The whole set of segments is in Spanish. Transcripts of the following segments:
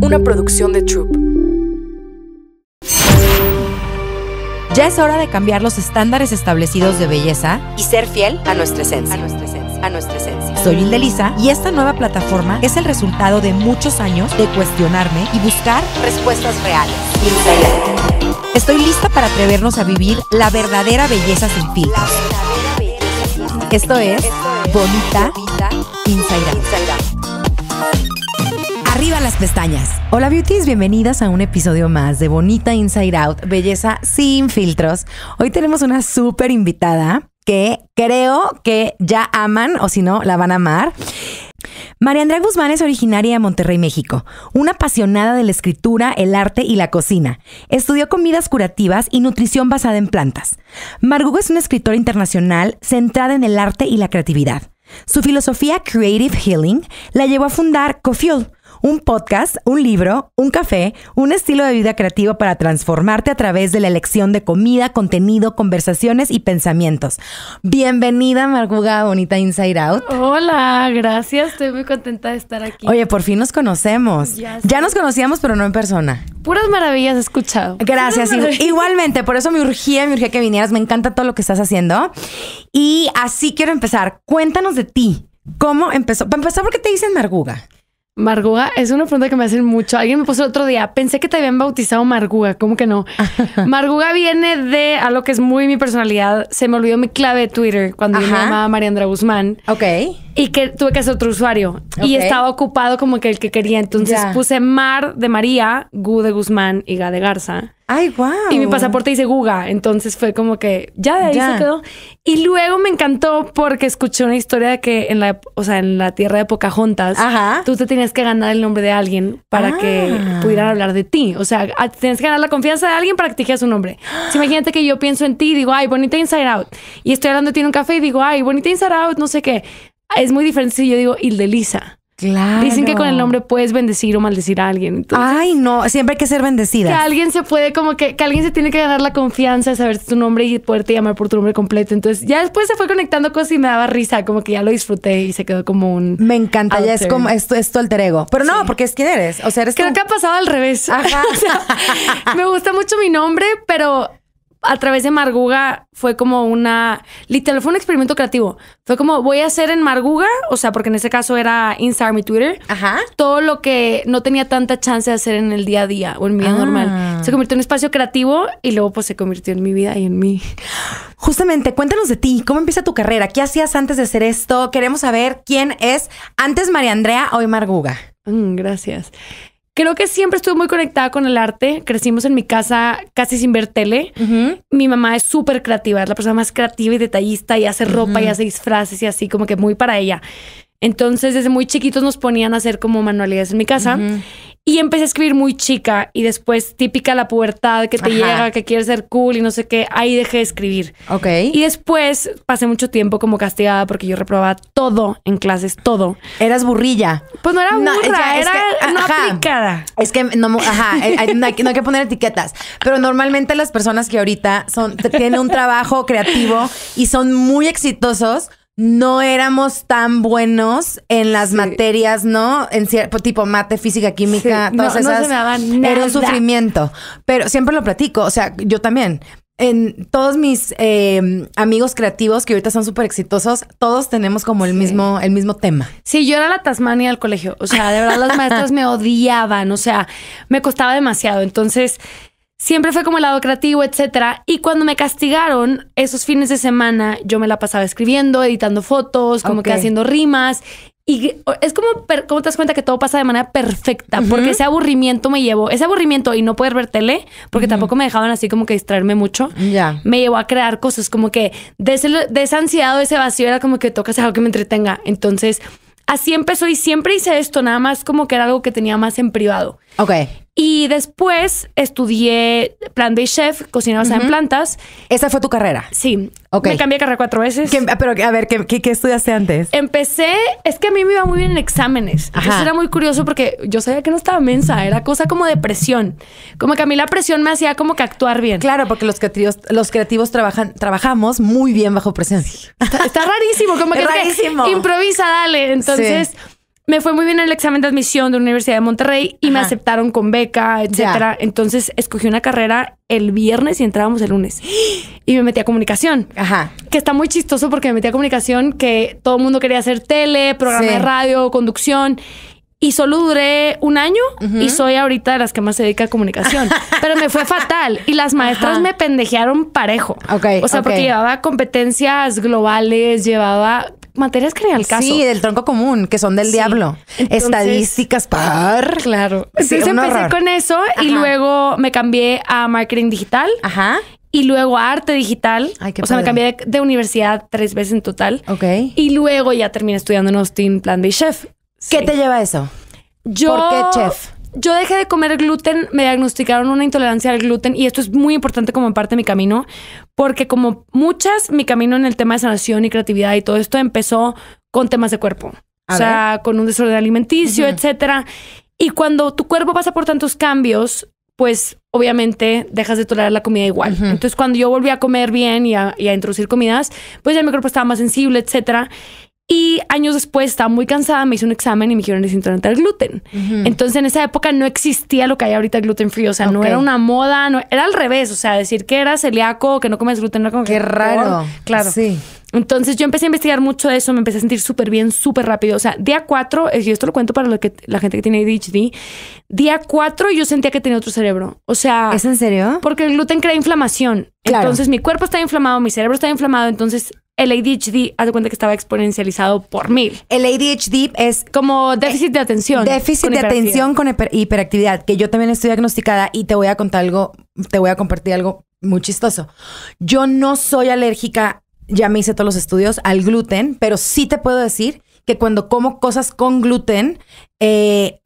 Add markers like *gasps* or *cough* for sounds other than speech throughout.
una producción de Troop. Ya es hora de cambiar los estándares establecidos de belleza y ser fiel a nuestra esencia. A nuestra Soy Indelisa y esta nueva plataforma es el resultado de muchos años de cuestionarme y buscar respuestas reales. Estoy lista para atrevernos a vivir la verdadera belleza sin filtros. Esto es Bonita, Bonita Inside Arriba las pestañas. Hola beauties, bienvenidas a un episodio más de Bonita Inside Out, belleza sin filtros. Hoy tenemos una súper invitada que creo que ya aman o si no, la van a amar. María Andrea Guzmán es originaria de Monterrey, México, una apasionada de la escritura, el arte y la cocina. Estudió comidas curativas y nutrición basada en plantas. Margugo es una escritora internacional centrada en el arte y la creatividad. Su filosofía Creative Healing la llevó a fundar CoFuel, un podcast, un libro, un café, un estilo de vida creativo para transformarte a través de la elección de comida, contenido, conversaciones y pensamientos. Bienvenida, Marguga Bonita Inside Out. Hola, gracias, estoy muy contenta de estar aquí. Oye, por fin nos conocemos. Ya, nos conocíamos, pero no en persona. Puras maravillas he escuchado. Gracias, igualmente, por eso me urgía, me urgía que vinieras, me encanta todo lo que estás haciendo. Y así quiero empezar. Cuéntanos de ti. ¿Cómo empezó? Para empezar, ¿por qué te dicen Marguga? Marguga es una pregunta que me hacen mucho. Alguien me puso el otro día, pensé que te habían bautizado Marguga, ¿cómo que no? *laughs* Marguga viene de algo que es muy mi personalidad. Se me olvidó mi clave de Twitter cuando me llamaba Mariandra Guzmán. Ok. Y que tuve que hacer otro usuario. Y estaba ocupado como que el que quería. Entonces puse Mar de María, Gu de Guzmán y Ga de Garza. Ay, wow. Y mi pasaporte dice Guga. Entonces fue como que ya de ahí se quedó. Y luego me encantó porque escuché una historia de que en la, o sea, en la tierra de Pocahontas, tú te tienes que ganar el nombre de alguien para que ah. pudieran hablar de ti. O sea, tienes que ganar la confianza de alguien para que te dijeras su nombre. imagínate que yo pienso en ti y digo, ay, bonita Inside Out. Y estoy hablando de ti en un café y digo, ay, bonita Inside Out, no sé qué. Es muy diferente si yo digo Lisa. Claro. Dicen que con el nombre puedes bendecir o maldecir a alguien. Ay, no, siempre hay que ser bendecida. Que alguien se puede, como que, que alguien se tiene que ganar la confianza de saber tu nombre y poderte llamar por tu nombre completo. Entonces, ya después se fue conectando cosas y me daba risa, como que ya lo disfruté y se quedó como un. Me encanta, ya es como, esto es tu alter ego. Pero no, porque es quién eres. O sea, eres Creo que ha pasado al revés. *laughs* Ajá. *laughs* me gusta mucho mi nombre, pero a través de Marguga fue como una, literal, fue un experimento creativo. Fue como, voy a hacer en Marguga, o sea, porque en ese caso era Instagram y Twitter, Ajá. todo lo que no tenía tanta chance de hacer en el día a día o en mi vida ah. normal. Se convirtió en un espacio creativo y luego pues se convirtió en mi vida y en mí. *gasps* Justamente, cuéntanos de ti, ¿cómo empieza tu carrera? ¿Qué hacías antes de hacer esto? Queremos saber quién es antes María Andrea, hoy Marguga. Mm, gracias creo que siempre estuve muy conectada con el arte. Crecimos en mi casa casi sin ver tele. Mi mamá es súper creativa, es la persona más creativa y detallista y hace ropa y hace disfraces y así, como que muy para ella. Entonces, desde muy chiquitos nos ponían a hacer como manualidades en mi casa. Y empecé a escribir muy chica y después típica la pubertad que te llega, que quieres ser cool y no sé qué, ahí dejé de escribir. Ok. Y después pasé mucho tiempo como castigada porque yo reprobaba todo en clases, todo. Eras burrilla. Pues no era burra, era no Es que no, eh, eh, hay, no hay, que poner etiquetas. Pero normalmente las personas que ahorita son, tienen un trabajo creativo y son muy exitosos, no éramos tan buenos en las materias, ¿no? En cierto pues, tipo mate, física, química, todas esas. No me Era un sufrimiento. Pero siempre lo platico, o sea, yo también. En todos mis em, amigos creativos que ahorita son súper exitosos, todos tenemos como el mismo, el mismo tema. Sí, yo era la Tasmania del colegio. O sea, de verdad las maestras me *laughs* odiaban. O sea, me costaba demasiado. Entonces, Siempre fue como el lado creativo, etcétera. Y cuando me castigaron, esos fines de semana, yo me la pasaba escribiendo, editando fotos, como que haciendo rimas. Y es como, ¿cómo te das cuenta que todo pasa de manera perfecta, porque ese aburrimiento me llevó, ese aburrimiento y no poder ver tele, porque tampoco me dejaban así como que distraerme mucho, me llevó a crear cosas como que de, ese, de ansiedad de ese vacío era como que toca algo que me entretenga. Entonces, así empezó y siempre hice esto, nada más como que era algo que tenía más en privado. Ok. Y después estudié plan de chef, cocina en plantas. ¿Esa fue tu carrera? Sí. ok Me cambié de carrera cuatro veces. pero, a ver, ¿qué, ¿qué, estudiaste antes? Empecé... Es que a mí me iba muy bien en exámenes. Eso era muy curioso porque yo sabía que no estaba mensa. Era cosa como de presión. Como que a mí la presión me hacía como que actuar bien. Claro, porque los creativos, los creativos trabajan, trabajamos muy bien bajo presión. Está, rarísimo. Como *laughs* que... improvisa, dale. Entonces me fue muy bien el examen de admisión de la Universidad de Monterrey y me aceptaron con beca, etcétera. Entonces escogí una carrera el viernes y entrábamos el lunes. Y me metí a comunicación. Ajá. Que está muy chistoso porque me metí a comunicación que todo el mundo quería hacer tele, programa de radio, conducción. Y solo duré un año y soy ahorita de las que más se dedica a comunicación. *laughs* Pero me fue fatal y las maestras me pendejearon parejo. Ok. o sea, porque llevaba competencias globales, llevaba materias que ni al caso. Sí, del tronco común, que son del diablo. Estadísticas, par. Claro. Entonces empecé con eso y luego me cambié a marketing digital. Ajá. Y luego a arte digital. Ay, qué o sea, me cambié de, universidad tres veces en total. Ok. Y luego ya terminé estudiando en Austin, plan B chef. ¿Qué te lleva a eso? Yo, ¿Por qué chef? yo dejé de comer gluten, me diagnosticaron una intolerancia al gluten y esto es muy importante como parte de mi camino, porque como muchas, mi camino en el tema de sanación y creatividad y todo esto empezó con temas de cuerpo, o sea, con un desorden alimenticio, etcétera. Y cuando tu cuerpo pasa por tantos cambios, pues obviamente dejas de tolerar la comida igual. Entonces, cuando yo volví a comer bien y a, y a, introducir comidas, pues ya mi cuerpo estaba más sensible, etcétera. Y años después estaba muy cansada, me hice un examen y me dijeron, el intolerante al gluten. Entonces en esa época no existía lo que hay ahorita gluten free, o sea, no era una moda, no, era al revés, o sea, decir que era celíaco, que no comes gluten, no como Qué raro. Claro. Sí. Entonces yo empecé a investigar mucho eso, me empecé a sentir súper bien, súper rápido. O sea, día 4, eh, y esto lo cuento para lo que, la gente que tiene ADHD, día 4 yo sentía que tenía otro cerebro. O sea... ¿Es en serio? Porque el gluten crea inflamación. Entonces mi cuerpo está inflamado, mi cerebro está inflamado, entonces el ADHD, haz de cuenta que estaba exponencializado por mí. El ADHD es... Como déficit de atención. Déficit de atención con hiperactividad, que yo también estoy diagnosticada y te voy a contar algo, te voy a compartir algo muy chistoso. Yo no soy alérgica, ya me hice todos los estudios, al gluten, pero sí te puedo decir que cuando como cosas con gluten, eh,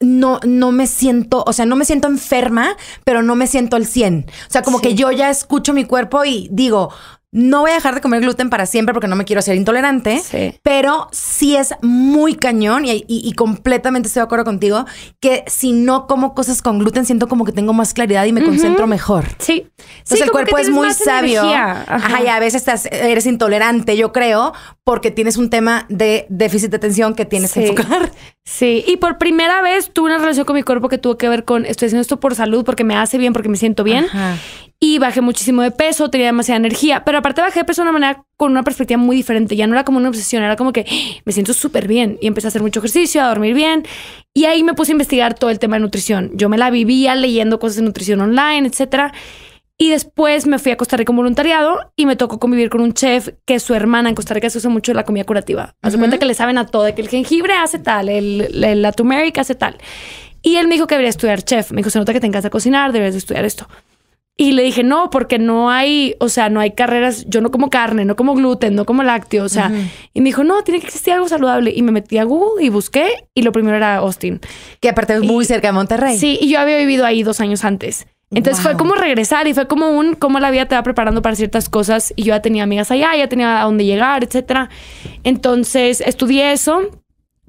no, no me siento, o sea, no me siento enferma, pero no me siento al 100. O sea, como que yo ya escucho mi cuerpo y digo, no voy a dejar de comer gluten para siempre porque no me quiero ser intolerante, pero sí es muy cañón y, completamente estoy de acuerdo contigo que si no como cosas con gluten siento como que tengo más claridad y me concentro mejor. Sí. Entonces el cuerpo es muy sabio. Ajá. y a veces estás, eres intolerante, yo creo, porque tienes un tema de déficit de atención que tienes que enfocar. Sí, y por primera vez tuve una relación con mi cuerpo que tuvo que ver con estoy haciendo esto por salud, porque me hace bien, porque me siento bien. Y bajé muchísimo de peso, tenía demasiada energía, pero aparte bajé peso de una manera con una perspectiva muy diferente. Ya no era como una obsesión, era como que ah, me siento súper bien. Y empecé a hacer mucho ejercicio, a dormir bien. Y ahí me puse a investigar todo el tema de nutrición. Yo me la vivía leyendo cosas de nutrición online, etcétera. Y después me fui a Costa Rica voluntariado y me tocó convivir con un chef que su hermana en Costa Rica se usa mucho la comida curativa. A su cuenta que le saben a todo, que el jengibre hace tal, el, la turmeric hace tal. Y él me dijo que debería estudiar chef. Me dijo, se nota que te encanta cocinar, deberías estudiar esto. Y le dije, no, porque no hay, o sea, no hay carreras, yo no como carne, no como gluten, no como lácteo, o sea, y me dijo, no, tiene que existir algo saludable. Y me metí a Google y busqué y lo primero era Austin. Que aparte es muy cerca de Monterrey. Sí, y yo había vivido ahí dos años antes. Entonces fue como regresar y fue como un cómo la vida te va preparando para ciertas cosas y yo ya tenía amigas allá, ya tenía a dónde llegar, etcétera. Entonces estudié eso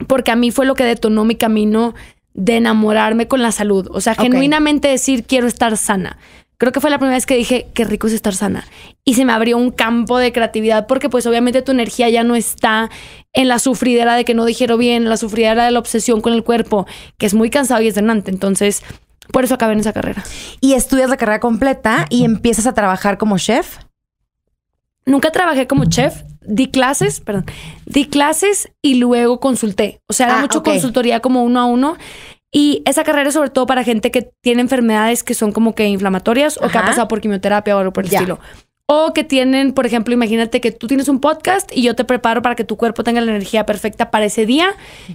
porque a mí fue lo que detonó mi camino de enamorarme con la salud, o sea, genuinamente decir quiero estar sana creo que fue la primera vez que dije, qué rico es estar sana. Y se me abrió un campo de creatividad porque pues obviamente tu energía ya no está en la sufridera de que no dijeron bien, la sufridera de la obsesión con el cuerpo, que es muy cansado y es denante. Entonces, por eso acabé en esa carrera. Y estudias la carrera completa y empiezas a trabajar como chef. Nunca trabajé como chef, di clases, perdón, di clases y luego consulté. O sea, era ah, mucho consultoría como uno a uno y esa carrera es sobre todo para gente que tiene enfermedades que son como que inflamatorias o que ha pasado por quimioterapia o algo por el estilo. O que tienen, por ejemplo, imagínate que tú tienes un podcast y yo te preparo para que tu cuerpo tenga la energía perfecta para ese día,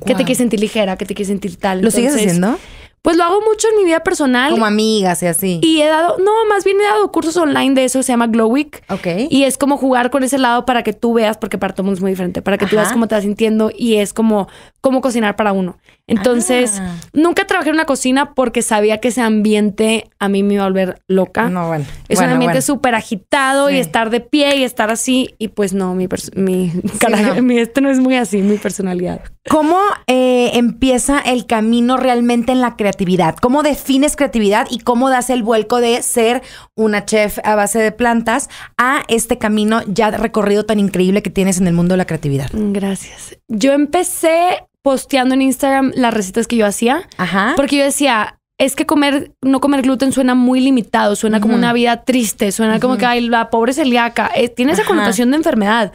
que te quieres sentir ligera, que te quieres sentir tal. ¿Lo sigues haciendo? Pues lo hago mucho en mi vida personal. Como amigas y así. Y he dado, no, más bien he dado cursos online de eso, se llama Glow Week. Ok. Y es como jugar con ese lado para que tú veas, porque para todo mundo es muy diferente, para que tú veas cómo te vas sintiendo y es como, cómo cocinar para uno. Entonces, ah. nunca trabajé en una cocina porque sabía que ese ambiente a mí me iba a volver loca. No, bueno. Es un ambiente súper agitado y estar de pie y estar así. Y pues no, mi, mi, *laughs* mi este no es muy así, mi personalidad. ¿Cómo eh, empieza el camino realmente en la creatividad? ¿Cómo defines creatividad y cómo das el vuelco de ser una chef a base de plantas a este camino ya recorrido tan increíble que tienes en el mundo de la creatividad? Gracias. Yo empecé posteando en Instagram las recetas que yo hacía. Porque yo decía, es que comer, no comer gluten suena muy limitado, suena como una vida triste, suena como que la pobre celíaca, eh, tiene esa connotación de enfermedad.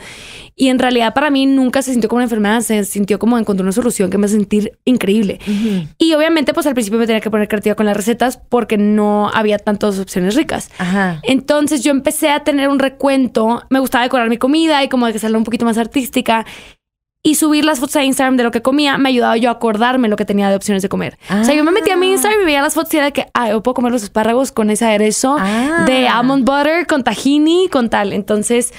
Y en realidad para mí nunca se sintió como una enfermedad, se sintió como encontrar una solución que me a sentir increíble. Y obviamente pues al principio me tenía que poner creativa con las recetas porque no había tantas opciones ricas. Entonces yo empecé a tener un recuento, me gustaba decorar mi comida y como de que salga un poquito más artística y subir las fotos a Instagram de lo que comía me ayudaba yo a acordarme lo que tenía de opciones de comer. O sea, yo me metía a mi ah. Instagram y veía las fotos y era que, ah, puedo comer los espárragos con ese aderezo de ah. almond butter, con tahini, con tal. Entonces,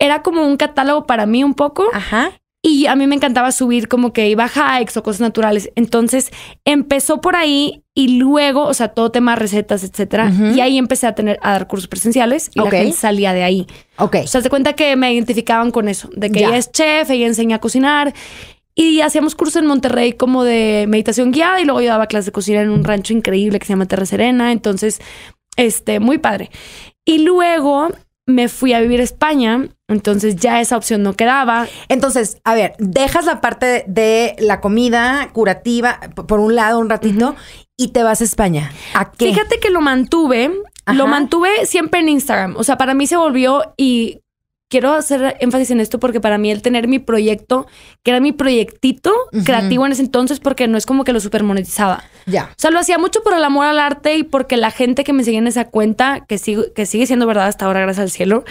era como un catálogo para mí un poco. Ajá. Y a mí me encantaba subir como que iba hikes o cosas naturales. Entonces, empezó por ahí y luego, o sea, todo tema recetas, etcétera. Y ahí empecé a tener a dar cursos presenciales y la gente salía de ahí. Ok. O sea, se cuenta que me identificaban con eso, de que ella es chef, ella enseña a cocinar. Y hacíamos cursos en Monterrey como de meditación guiada y luego yo daba clases de cocina en un rancho increíble que se llama Terra Serena. Entonces, este, muy padre. Y luego me fui a vivir a España, entonces ya esa opción no quedaba. Entonces, a ver, dejas la parte de, la comida curativa por un lado un ratito y te vas a España. Fíjate que lo mantuve, lo mantuve siempre en Instagram. O sea, para mí se volvió y quiero hacer énfasis en esto porque para mí el tener mi proyecto, que era mi proyectito creativo en ese entonces, porque no es como que lo monetizaba Ya. O sea, lo hacía mucho por el amor al arte y porque la gente que me seguía en esa cuenta, que, sigo, que sigue siendo verdad hasta ahora, gracias al cielo,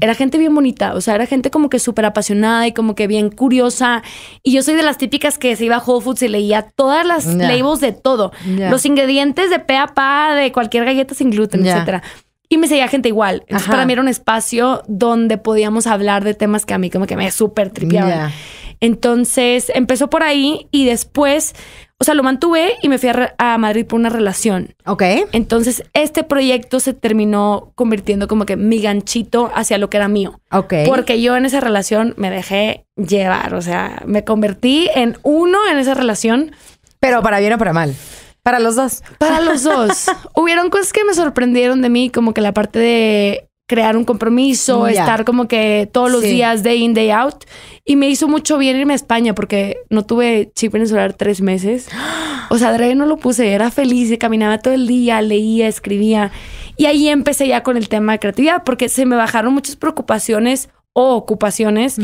era gente bien bonita. O sea, era gente como que súper apasionada y como que bien curiosa. Y yo soy de las típicas que se iba a Whole Foods y leía todas las labels de todo. Los ingredientes de pea a pa, de cualquier galleta sin gluten, etcétera y me seguía gente igual. Entonces, para mí era un espacio donde podíamos hablar de temas que a mí como que me súper tripeaban. Entonces, empezó por ahí y después, o sea, lo mantuve y me fui a, a, Madrid por una relación. Ok. Entonces, este proyecto se terminó convirtiendo como que mi ganchito hacia lo que era mío. Ok. Porque yo en esa relación me dejé llevar, o sea, me convertí en uno en esa relación. Pero para bien o para mal. Para los dos. Para los dos. *laughs* Hubieron cosas que me sorprendieron de mí, como que la parte de crear un compromiso, estar como que todos los días, day in, day out. Y me hizo mucho bien irme a España porque no tuve chip solar tres meses. O sea, Drake no lo puse, era feliz, caminaba todo el día, leía, escribía. Y ahí empecé ya con el tema de creatividad porque se me bajaron muchas preocupaciones o ocupaciones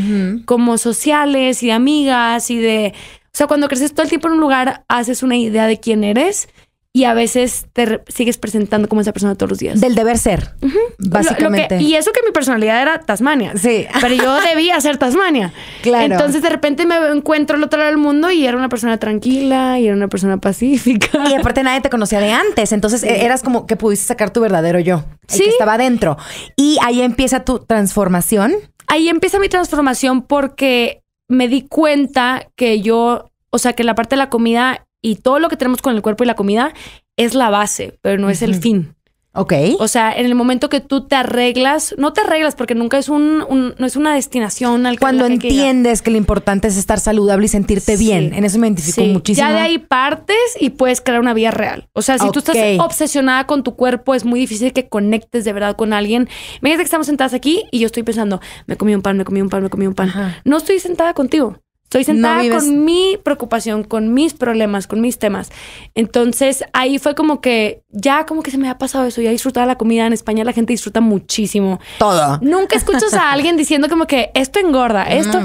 como sociales y de amigas y de o sea, cuando creces todo el tiempo en un lugar, haces una idea de quién eres y a veces te sigues presentando como esa persona todos los días. Del deber ser, básicamente. y eso que mi personalidad era Tasmania. Sí. Pero yo *laughs* debía ser Tasmania. Claro. Entonces de repente me encuentro al otro lado del mundo y era una persona tranquila y era una persona pacífica. Y aparte nadie te conocía de antes. Entonces e, eras como que pudiste sacar tu verdadero yo. El sí. Que estaba adentro. Y ahí empieza tu transformación. Ahí empieza mi transformación porque me di cuenta que yo, o sea, que la parte de la comida y todo lo que tenemos con el cuerpo y la comida es la base, pero no es el fin. Ok. O sea, en el momento que tú te arreglas, no te arreglas porque nunca es un, no es una destinación al Cuando entiendes que, lo importante es estar saludable y sentirte bien. En eso me identifico muchísimo. Ya de ahí partes y puedes crear una vida real. O sea, si tú estás obsesionada con tu cuerpo, es muy difícil que conectes de verdad con alguien. Imagínate que estamos sentadas aquí y yo estoy pensando, me comí un pan, me comí un pan, me comí un pan. No estoy sentada contigo. Estoy sentada con mi preocupación, con mis problemas, con mis temas. Entonces ahí fue como que ya como que se me ha pasado eso, ya disfrutaba la comida. En España la gente disfruta muchísimo. Todo. Nunca escuchas a alguien diciendo como que esto engorda, *laughs* esto.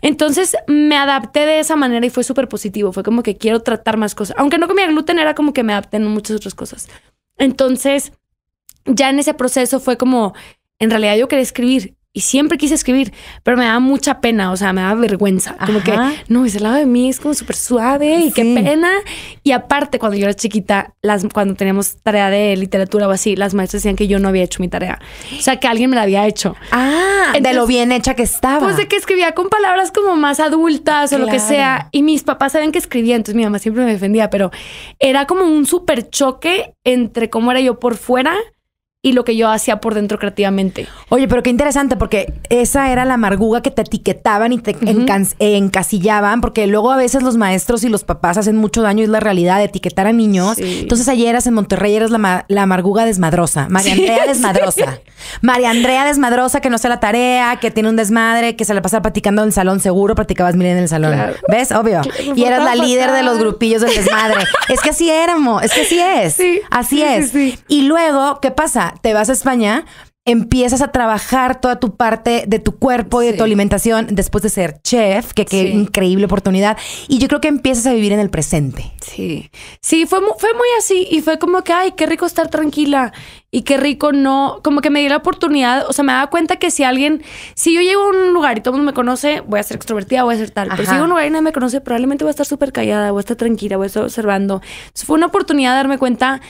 Entonces me adapté de esa manera y fue súper positivo. Fue como que quiero tratar más cosas. Aunque no comía gluten, era como que me adapté en muchas otras cosas. Entonces ya en ese proceso fue como, en realidad yo quería escribir y siempre quise escribir, pero me daba mucha pena, o sea, me daba vergüenza. Como que, no, ese lado de mí es como súper suave y qué pena. Y aparte, cuando yo era chiquita, las, cuando teníamos tarea de literatura o así, las maestras decían que yo no había hecho mi tarea. O sea, que alguien me la había hecho. Ah, de lo bien hecha que estaba. Pues de que escribía con palabras como más adultas o lo que sea. Y mis papás sabían que escribía, entonces mi mamá siempre me defendía, pero era como un súper choque entre cómo era yo por fuera y lo que yo hacía por dentro creativamente. Oye, pero qué interesante, porque esa era la amarguga que te etiquetaban y te encasillaban, porque luego a veces los maestros y los papás hacen mucho daño, es la realidad, de etiquetar a niños. Entonces ayer eras en Monterrey, eras la, la amarguga desmadrosa, María Andrea *laughs* desmadrosa. María Andrea desmadrosa que no hace la tarea, que tiene un desmadre, que se la pasa platicando en el salón, seguro practicabas miren en el salón. ¿Ves? Obvio. Y eras la líder de los grupillos del desmadre. es que así éramos, es que así es. *laughs* Así es. Y luego, ¿qué pasa? te vas a España, empiezas a trabajar toda tu parte de tu cuerpo y de tu alimentación después de ser chef, que qué increíble oportunidad. Y yo creo que empiezas a vivir en el presente. Sí, sí, fue, fue muy así y fue como que, ay, qué rico estar tranquila y qué rico no, como que me di la oportunidad, o sea, me daba cuenta que si alguien, si yo llego a un lugar y todo el mundo me conoce, voy a ser extrovertida, voy a ser tal, pero si llego a un lugar y nadie me conoce, probablemente voy a estar súper callada, voy a estar tranquila, voy a estar observando. fue una oportunidad de darme cuenta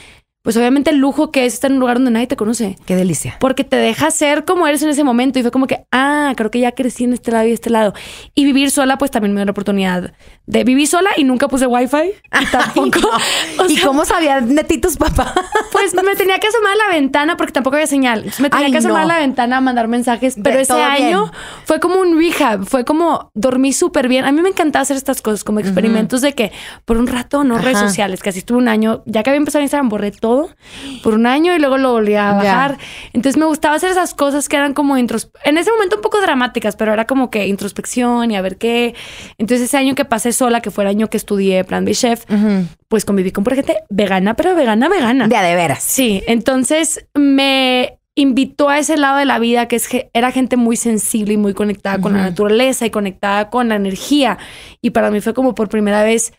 pues obviamente el lujo que es estar en un lugar donde nadie te conoce. Qué delicia. Porque te deja ser como eres en ese momento. Y fue como que, ah, creo que ya crecí en este lado y este lado. Y vivir sola, pues también me dio la oportunidad de vivir sola y nunca puse wifi. Y *laughs* tampoco. *laughs* ¿Y cómo sabía netitos, papá. tus *laughs* Pues me tenía que asomar a la ventana porque tampoco había señal. Me tenía que asomar a la ventana a mandar mensajes. Pero ese año fue como un rehab. Fue como dormí súper bien. A mí me encantaba hacer estas cosas, como experimentos de que por un rato no redes sociales, casi estuve un año, ya que había empezado Instagram, borré todo por un año y luego lo volví a bajar. Entonces me gustaba hacer esas cosas que eran como introspección. en ese momento un poco dramáticas, pero era como que introspección y a ver qué. Entonces ese año que pasé sola, que fue el año que estudié Plan B Chef, pues conviví con por gente vegana, pero vegana, vegana. Ya, de veras. Sí, entonces me invitó a ese lado de la vida que es era gente muy sensible y muy conectada con la naturaleza y conectada con la energía. Y para mí fue como por primera vez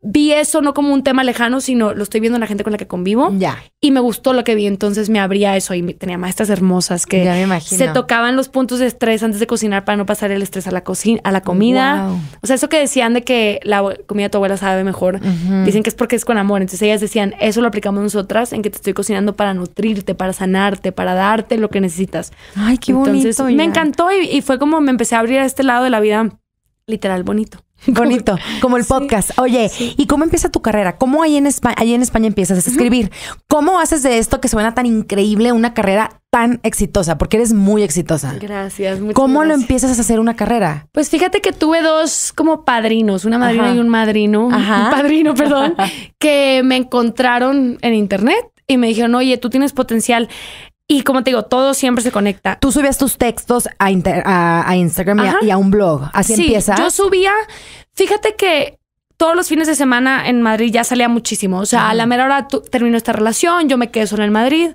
vi eso no como un tema lejano, sino lo estoy viendo en la gente con la que convivo. Ya. Y me gustó lo que vi, entonces me abría eso y tenía maestras hermosas que se tocaban los puntos de estrés antes de cocinar para no pasar el estrés a la cocina, a la comida. O sea, eso que decían de que la comida de tu abuela sabe mejor, dicen que es porque es con amor. Entonces ellas decían, eso lo aplicamos nosotras en que te estoy cocinando para nutrirte, para sanarte, para darte lo que necesitas. Ay, qué bonito. me encantó y, y fue como me empecé a abrir a este lado de la vida literal bonito. *laughs* Bonito, como el podcast. Oye, ¿y cómo empieza tu carrera? ¿Cómo ahí en España, ahí en España empiezas a escribir? ¿Cómo haces de esto que suena tan increíble una carrera tan exitosa? Porque eres muy exitosa. Gracias. ¿Cómo gracias. lo empiezas a hacer una carrera? Pues fíjate que tuve dos como padrinos, una madrina y un madrino, un *laughs* padrino, perdón, *laughs* que me encontraron en internet y me dijeron, oye, tú tienes potencial. Y como te digo, todo siempre se conecta. Tú subías tus textos a, a, Instagram y a, un blog. Así sí, Yo subía, fíjate que todos los fines de semana en Madrid ya salía muchísimo. O sea, a la mera hora terminó esta relación, yo me quedé sola en Madrid.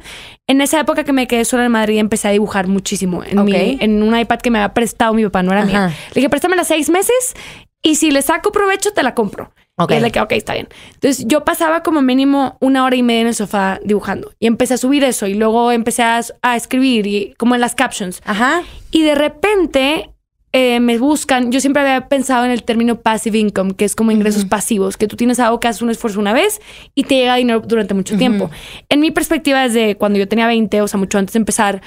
En esa época que me quedé sola en Madrid empecé a dibujar muchísimo en, mi, en un iPad que me había prestado mi papá, no era mía. Le dije, préstamela seis meses y si le saco provecho, te la compro. Y ok, está bien. Entonces yo pasaba como mínimo una hora y media en el sofá dibujando y empecé a subir eso y luego empecé a, escribir y como en las captions. Ajá. Y de repente eh, me buscan, yo siempre había pensado en el término passive income, que es como ingresos pasivos, que tú tienes algo que haces un esfuerzo una vez y te llega dinero durante mucho tiempo. En mi perspectiva, desde cuando yo tenía 20, o sea, mucho antes de empezar,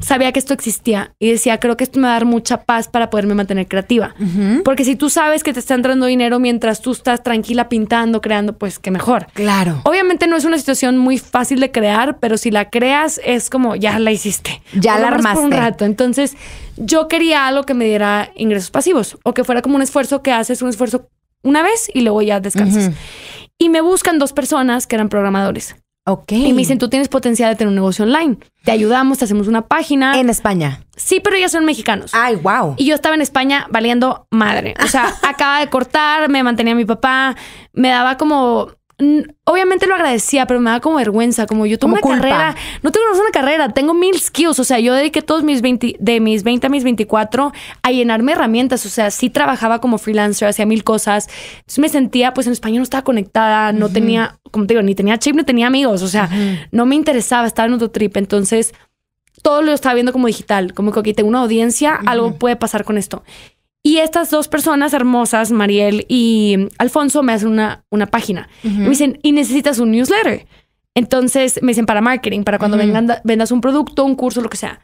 sabía que esto existía y decía, creo que esto me va a dar mucha paz para poderme mantener creativa. Porque si tú sabes que te está entrando dinero mientras tú estás tranquila pintando, creando, pues qué mejor. Claro. Obviamente no es una situación muy fácil de crear, pero si la creas es como ya la hiciste. Ya la armaste. Por un rato. Entonces, yo quería algo que me diera ingresos pasivos o que fuera como un esfuerzo que haces, un esfuerzo una vez y luego ya descansas. Y me buscan dos personas que eran programadores. Y me dicen, tú tienes potencial de tener un negocio online. Te ayudamos, te hacemos una página. En España. Sí, pero ellos son mexicanos. Ay, wow. Y yo estaba en España valiendo madre. O sea, *laughs* acaba de cortar, me mantenía mi papá, me daba como obviamente lo agradecía, pero me daba como vergüenza, como yo tengo una carrera, no tengo una carrera, tengo mil skills, o sea, yo dediqué todos mis 20, de mis 20 a mis 24 a llenarme herramientas, o sea, sí trabajaba como freelancer, hacía mil cosas, me sentía, pues en español no estaba conectada, no tenía, como te digo, ni tenía chip, ni tenía amigos, o sea, no me interesaba estar en otro trip, entonces todo lo estaba viendo como digital, como que tengo una audiencia, algo puede pasar con esto. Y estas dos personas hermosas, Mariel y Alfonso, me hacen una, una página. me dicen, y necesitas un newsletter. Entonces me dicen para marketing, para cuando vendas un producto, un curso, lo que sea.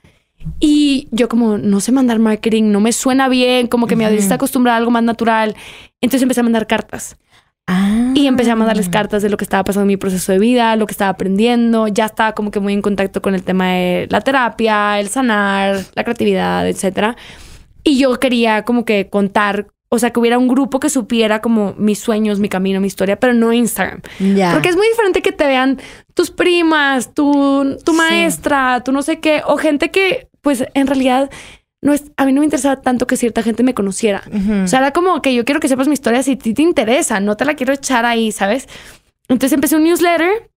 Y yo como, no sé mandar marketing, no me suena bien, como que me está acostumbrada a algo más natural. Entonces empecé a mandar cartas. Y ah. empecé a mandarles cartas de lo que estaba pasando en mi proceso de vida, lo que estaba aprendiendo. Ya estaba como que muy en contacto con el tema de la terapia, el sanar, la creatividad, etcétera. Y yo quería como que contar, o sea, que hubiera un grupo que supiera como mis sueños, mi camino, mi historia, pero no Instagram. Porque es muy diferente que te vean tus primas, tu, tu maestra, tu no sé qué, o gente que pues en realidad no es, a mí no me interesaba tanto que cierta gente me conociera. O sea, era como que yo quiero que sepas mi historia si ti te interesa, no te la quiero echar ahí, ¿sabes? Entonces empecé un newsletter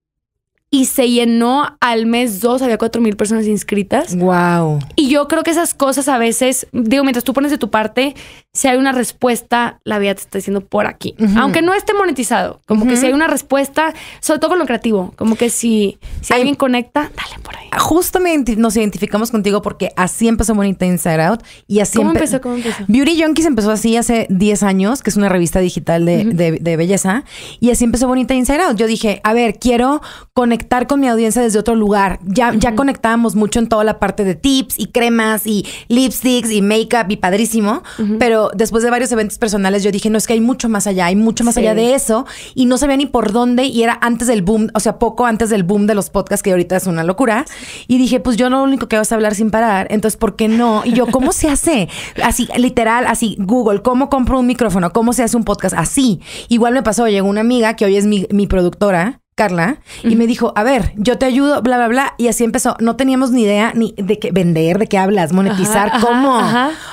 y se llenó al mes dos había cuatro mil personas inscritas. Wow. Y yo creo que esas cosas a veces, digo, mientras tú pones de tu parte, si hay una respuesta, la vida te está diciendo por aquí. Aunque no esté monetizado, como que si hay una respuesta, sobre todo con lo creativo, como que si, si alguien conecta, dale por ahí. Justamente nos identificamos contigo porque así empezó Bonita Inside Out y así empezó. ¿Cómo empezó? Beauty Junkies empezó así hace 10 años, que es una revista digital de, de belleza, y así empezó Bonita Inside Out. Yo dije, a ver, quiero conectar conectar con mi audiencia desde otro lugar. Ya, ya conectábamos mucho en toda la parte de tips y cremas y lipsticks y make-up y padrísimo. Pero después de varios eventos personales, yo dije, no, es que hay mucho más allá, hay mucho más allá de eso. Y no sabía ni por dónde. Y era antes del boom, o sea, poco antes del boom de los podcasts, que ahorita es una locura. Y dije, pues yo no lo único que vas a hablar sin parar. Entonces, ¿por qué no? Y yo, ¿cómo se hace? Así, literal, así, Google, ¿cómo compro un micrófono? ¿Cómo se hace un podcast? Así. Igual me pasó, llegó una amiga que hoy es mi productora Carla y me dijo, a ver, yo te ayudo, bla, bla, bla. Y así empezó. No teníamos ni idea ni de qué vender, de qué hablas, monetizar, cómo.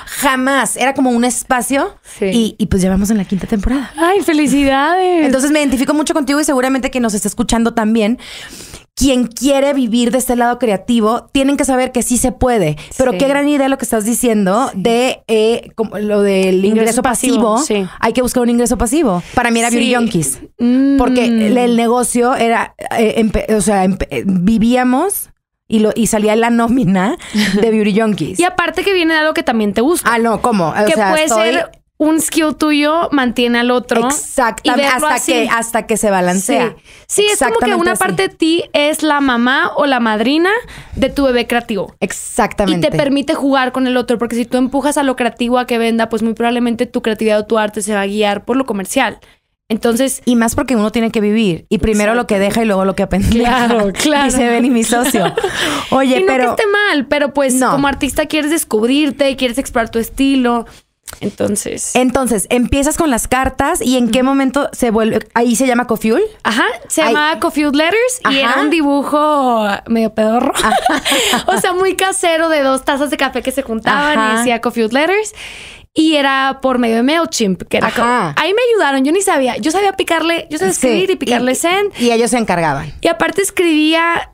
Jamás. Era como un espacio. Y, y, pues ya vamos en la quinta temporada. Ay, felicidades. Entonces me identifico mucho contigo y seguramente que nos está escuchando también quien quiere vivir de este lado creativo, tienen que saber que sí se puede. Pero qué gran idea lo que estás diciendo de eh, lo del ingreso, pasivo. Hay que buscar un ingreso pasivo. Para mí era Beauty mm. Porque el, negocio era, eh, o sea, eh, vivíamos y, lo, y salía la nómina de Beauty Junkies. *laughs* Y aparte que viene de algo que también te gusta. Ah, no, ¿cómo? O que puede ser un skill tuyo mantiene al otro. Exactamente. Hasta que, hasta que se balancea. Sí, es como que una parte de ti es la mamá o la madrina de tu bebé creativo. Exactamente. Y te permite jugar con el otro, porque si tú empujas a lo creativo a que venda, pues muy probablemente tu creatividad o tu arte se va a guiar por lo comercial. Entonces. Y más porque uno tiene que vivir. Y primero lo que deja y luego lo que aprende. Claro, *laughs* claro. Y se ven y mi socio. *laughs* Oye, no pero. No esté mal, pero pues como artista quieres descubrirte, quieres explorar tu estilo. Entonces. Entonces, empiezas con las cartas y en qué momento se vuelve. Ahí se llama Cofuel. Ajá, se llama Cofuel Letters y era un dibujo medio pedorro. *laughs* o sea, muy casero de dos tazas de café que se juntaban y decía Cofuel Letters. Y era por medio de MailChimp, que era Ahí me ayudaron, yo ni sabía. Yo sabía picarle, yo sabía escribir y picarle send. Y ellos se encargaban. Y aparte escribía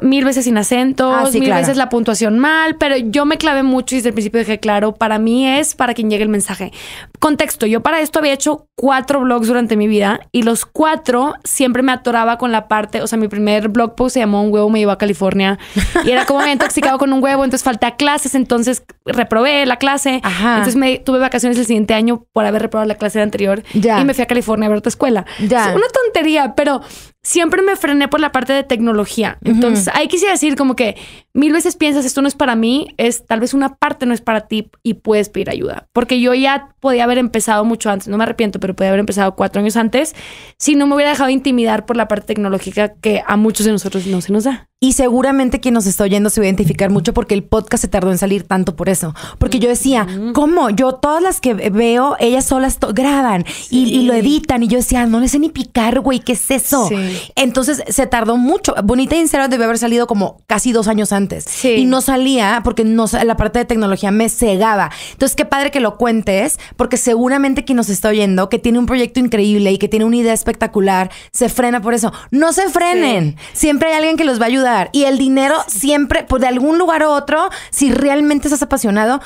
mil veces sin acentos, ah, mil veces la puntuación mal, pero yo me clavé mucho y desde el principio dije, claro, para mí es para quien llegue el mensaje. Contexto, yo para esto había hecho cuatro blogs durante mi vida y los cuatro siempre me atoraba con la parte, o sea, mi primer blog post se llamó Un huevo me llevó a California y era como me había intoxicado con un huevo, entonces falté a clases, entonces reprobé la clase, Ajá. entonces me tuve vacaciones el siguiente año por haber reprobado la clase anterior y me fui a California a ver otra escuela. Es una tontería, pero siempre me frené por la parte de tecnología. Entonces, ahí quisiera decir como que mil veces piensas, esto no es para mí, es tal vez una parte no es para ti y puedes pedir ayuda. Porque yo ya podía haber empezado mucho antes, no me arrepiento, pero podía haber empezado cuatro años antes si no me hubiera dejado intimidar por la parte tecnológica que a muchos de nosotros no se nos da. Y seguramente quien nos está oyendo se va a identificar mucho porque el podcast se tardó en salir tanto por eso. Porque yo decía, ¿cómo? Yo todas las que veo, ellas solas graban y, lo editan. Y yo decía, ah, no les sé ni picar, güey, ¿qué es eso? Sí. Entonces se tardó mucho. Bonita y Sincera debió haber salido como casi dos años antes. Y no salía porque no, la parte de tecnología me cegaba. Entonces qué padre que lo cuentes porque seguramente quien nos está oyendo, que tiene un proyecto increíble y que tiene una idea espectacular, se frena por eso. No se frenen. Siempre hay alguien que los va a ayudar. Y el dinero siempre, por pues, de algún lugar u otro, si realmente estás apasionado,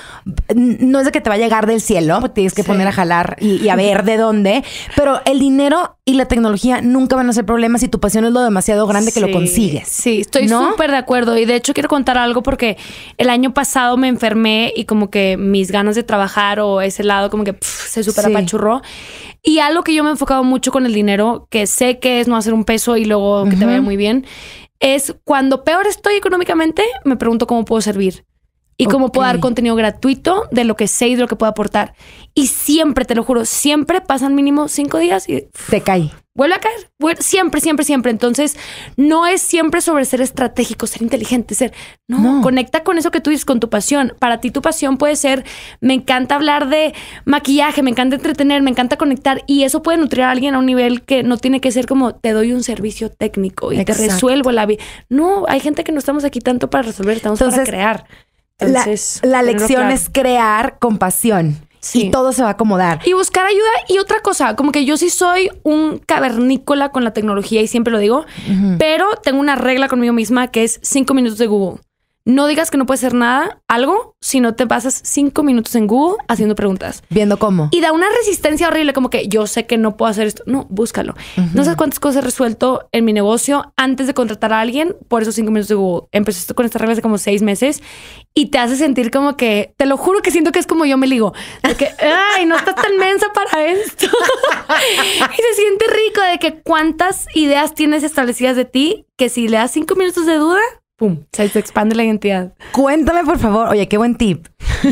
no es de que te va a llegar del cielo, porque tienes que poner a jalar y, y a ver de dónde. Pero el dinero y la tecnología nunca van a ser problemas si tu pasión es lo demasiado grande que lo consigues. Sí, estoy súper de acuerdo. Y de hecho quiero contar algo porque el año pasado me enfermé y como que mis ganas de trabajar o ese lado como que se super apachurró. Y algo que yo me he enfocado mucho con el dinero, que sé que es no hacer un peso y luego que te vaya muy bien, es cuando peor estoy económicamente, me pregunto cómo puedo servir y cómo puedo dar contenido gratuito de lo que sé y de lo que puedo aportar. Y siempre, te lo juro, siempre pasan mínimo cinco días y... Se cae. Vuelve a caer. siempre, siempre, siempre. Entonces, no es siempre sobre ser estratégico, ser inteligente, ser... No, conecta con eso que tú dices, con tu pasión. Para ti tu pasión puede ser, me encanta hablar de maquillaje, me encanta entretener, me encanta conectar. Y eso puede nutrir a alguien a un nivel que no tiene que ser como, te doy un servicio técnico y te resuelvo la vida. No, hay gente que no estamos aquí tanto para resolver, estamos para crear la, lección es crear compasión. Y todo se va a acomodar. Y buscar ayuda. Y otra cosa, como que yo sí soy un cavernícola con la tecnología y siempre lo digo, pero tengo una regla conmigo misma que es cinco minutos de Google no digas que no puede ser nada, algo, si no te pasas cinco minutos en Google haciendo preguntas. Viendo cómo. Y da una resistencia horrible, como que yo sé que no puedo hacer esto. No, búscalo. No sé cuántas cosas he resuelto en mi negocio antes de contratar a alguien por esos cinco minutos de Google. Empecé esto con estas reglas hace como seis meses y te hace sentir como que, te lo juro que siento que es como yo me ligo. De que, *laughs* ay, no estás tan mensa para esto. *laughs* *laughs* y se siente rico de que cuántas ideas tienes establecidas de ti que si le das cinco minutos de duda, pum, se, expande la identidad. Cuéntame, por favor. Oye, qué buen tip.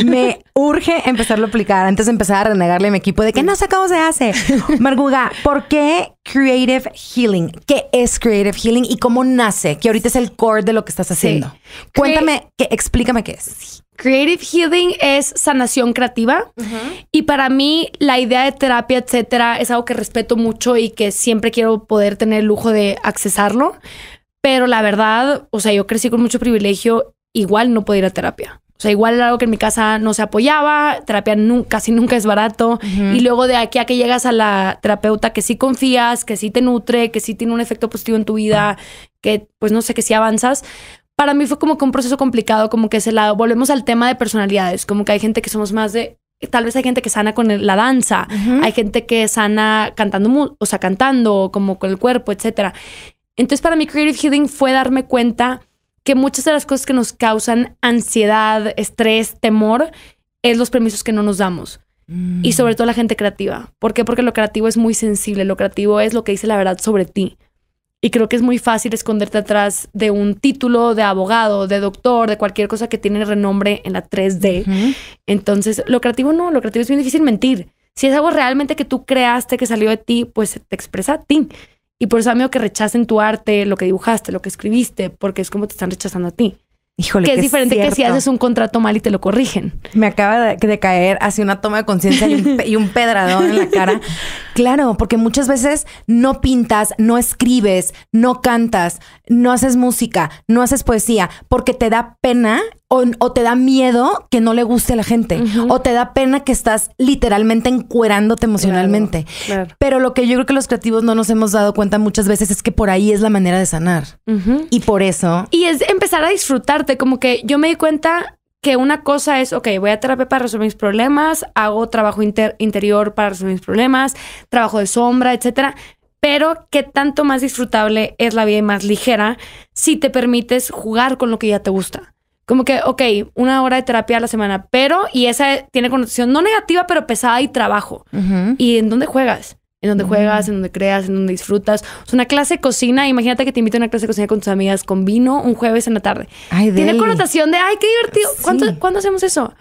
Me *laughs* urge empezarlo a aplicar antes de empezar a renegarle a mi equipo de que no sé de se hace. *laughs* Marguga, ¿por qué Creative Healing? ¿Qué es Creative Healing y cómo nace? Que ahorita es el core de lo que estás haciendo. Cuéntame, explícame qué es. Creative Healing es sanación creativa y para mí la idea de terapia, etcétera, es algo que respeto mucho y que siempre quiero poder tener el lujo de accesarlo pero la verdad, o sea, yo crecí con mucho privilegio, igual no podía ir a terapia. O sea, igual era algo que en mi casa no se apoyaba, terapia casi nunca es barato. Y luego de aquí a que llegas a la terapeuta que sí confías, que sí te nutre, que sí tiene un efecto positivo en tu vida, que pues no sé, que sí avanzas, para mí fue como que un proceso complicado, como que ese lado, volvemos al tema de personalidades, como que hay gente que somos más de tal vez hay gente que sana con la danza, hay gente que sana cantando, o sea, cantando como con el cuerpo, etcétera. Entonces para mí Creative Healing fue darme cuenta que muchas de las cosas que nos causan ansiedad, estrés, temor, es los permisos que no nos damos. Y mm. sobre todo la gente creativa. ¿Por qué? Porque lo creativo es muy sensible, lo creativo es lo que dice la verdad sobre ti. Y creo que es muy fácil esconderte atrás de un título de abogado, de doctor, de cualquier cosa que tiene renombre en la 3D. Entonces, lo creativo no, lo creativo es bien difícil mentir. Si es algo realmente que tú creaste, que salió de ti, pues te expresa a ti. Y por eso amigo, que rechacen tu arte, lo que dibujaste, lo que escribiste, porque es como te están rechazando a ti. Híjole, que es diferente que si haces un contrato mal y te lo corrigen. Me acaba de, caer así una toma de conciencia y, y, un pedradón en la cara. *laughs* Claro, porque muchas veces no pintas, no escribes, no cantas, no haces música, no haces poesía, porque te da pena o, te da miedo que no le guste a la gente, o te da pena que estás literalmente encuerándote emocionalmente. Pero lo que yo creo que los creativos no nos hemos dado cuenta muchas veces es que por ahí es la manera de sanar. Y por eso. Y es empezar a disfrutarte, como que yo me di cuenta que una cosa es, ok, voy a terapia para resolver mis problemas, hago trabajo interior para resolver mis problemas, trabajo de sombra, etcétera pero qué tanto más disfrutable es la vida y más ligera si te permites jugar con lo que ya te gusta. Como que, ok, una hora de terapia a la semana, pero, y esa tiene connotación no negativa, pero pesada y trabajo. ¿Y en dónde juegas? En dónde mm. juegas, en dónde creas, en dónde disfrutas. Es una clase de cocina, imagínate que te invito a una clase de cocina con tus amigas, con vino, un jueves en la tarde. Tiene connotación de, ay, qué divertido. ¿Cuándo hacemos eso?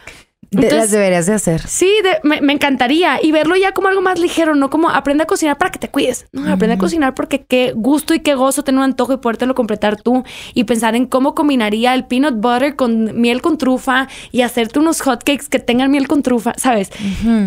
las deberías de hacer. Sí, me, encantaría. Y verlo ya como algo más ligero, no como aprende a cocinar para que te cuides. No, aprende a cocinar porque qué gusto y qué gozo tener un antojo y podértelo completar tú. Y pensar en cómo combinaría el peanut butter con miel con trufa y hacerte unos hotcakes que tengan miel con trufa, ¿sabes?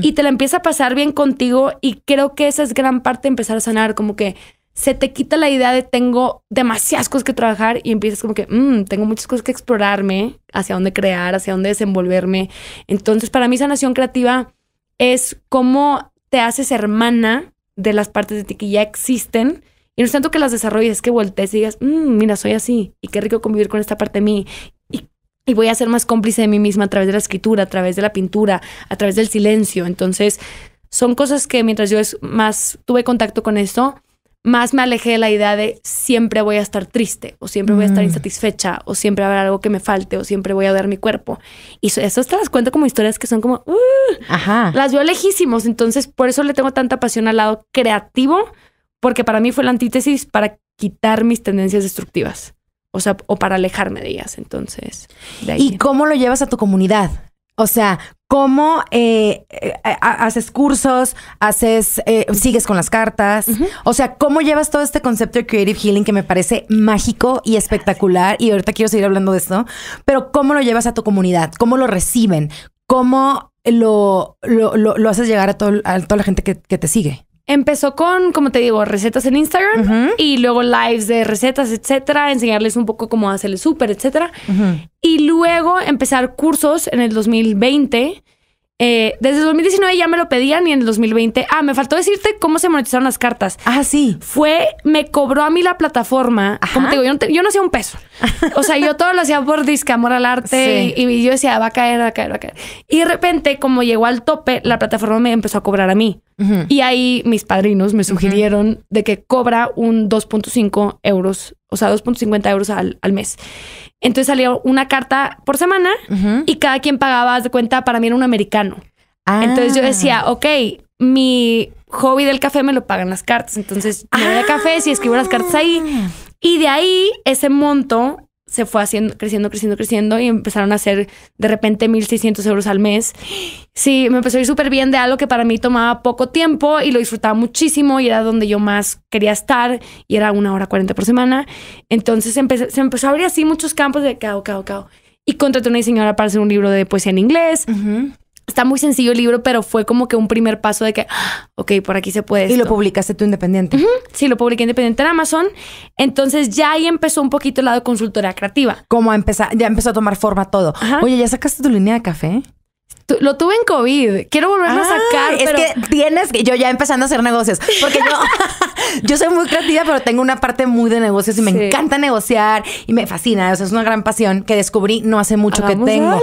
Y te la empieza a pasar bien contigo y creo que esa es gran parte de empezar a sanar, como que se te quita la idea de tengo demasiadas cosas que trabajar y empiezas como que, mm, tengo muchas cosas que explorarme, hacia dónde crear, hacia dónde desenvolverme. Entonces, para mí esa nación creativa es cómo te haces hermana de las partes de ti que ya existen. Y no es tanto que las desarrolles, es que voltees y digas, mmm, mira, soy así y qué rico convivir con esta parte de mí. Y, y voy a ser más cómplice de mí misma a través de la escritura, a través de la pintura, a través del silencio. Entonces, son cosas que mientras yo es más tuve contacto con esto, más me alejé de la idea de siempre voy a estar triste o siempre voy a estar mm. insatisfecha o siempre habrá algo que me falte o siempre voy a odiar mi cuerpo. Y eso te las cuento como historias que son como, uh, las veo lejísimos. Entonces, por eso le tengo tanta pasión al lado creativo, porque para mí fue la antítesis para quitar mis tendencias destructivas. O sea, o para alejarme de ellas, entonces. ¿Y cómo lo llevas a tu comunidad? O sea, ¿cómo eh, eh, haces cursos, haces, eh, sigues con las cartas? O sea, ¿cómo llevas todo este concepto de Creative Healing que me parece mágico y espectacular? Y ahorita quiero seguir hablando de esto, pero ¿cómo lo llevas a tu comunidad? ¿Cómo lo reciben? ¿Cómo lo, lo, haces llegar a, toda la gente que te sigue? Empezó con, como te digo, recetas en Instagram y luego lives de recetas, etcétera, enseñarles un poco cómo hacer el súper, etcétera. Y luego empezar cursos en el 2020. Eh, desde el 2019 ya me lo pedían y en el 2020. Ah, me faltó decirte cómo se monetizaron las cartas. Ah, sí. Fue, me cobró a mí la plataforma. Como te digo, yo no, hacía un peso. O sea, yo todo lo hacía por amor al arte y yo decía, va a caer, va a caer, va a caer. Y de repente, como llegó al tope, la plataforma me empezó a cobrar a mí. Y ahí mis padrinos me sugirieron de que cobra un 2.5 euros, o sea, 2.50 euros al, mes. Entonces salía una carta por semana y cada quien pagaba, de cuenta, para mí era un americano. Entonces yo decía, ah. ok, mi hobby del café me lo pagan las cartas. Entonces me voy a ah. café y escribo las cartas ahí. Y de ahí ese monto se fue haciendo, creciendo, creciendo, creciendo y empezaron a hacer de repente 1.600 euros al mes. Sí, me empezó a ir súper bien de algo que para mí tomaba poco tiempo y lo disfrutaba muchísimo y era donde yo más quería estar y era una hora 40 por semana. Entonces se empezó a abrir así muchos campos de cao, cao, cao. Y contraté a una diseñadora para hacer un libro de poesía en inglés. Está muy sencillo el libro, pero fue como que un primer paso de que, ah, ok, por aquí se puede. Y lo publicaste tú independiente. Sí, lo publiqué independiente en Amazon. Entonces ya ahí empezó un poquito el lado consultoría creativa. Como empezar, ya empezó a tomar forma todo. Oye, ¿ya sacaste tu línea de café? lo tuve en COVID. Quiero volverlo a ah, sacar. Es que tienes que. Yo ya empezando a hacer negocios. Porque yo, *laughs* *laughs* yo soy muy creativa, pero tengo una parte muy de negocios y me encanta negociar y me fascina. O sea, es una gran pasión que descubrí no hace mucho que tengo.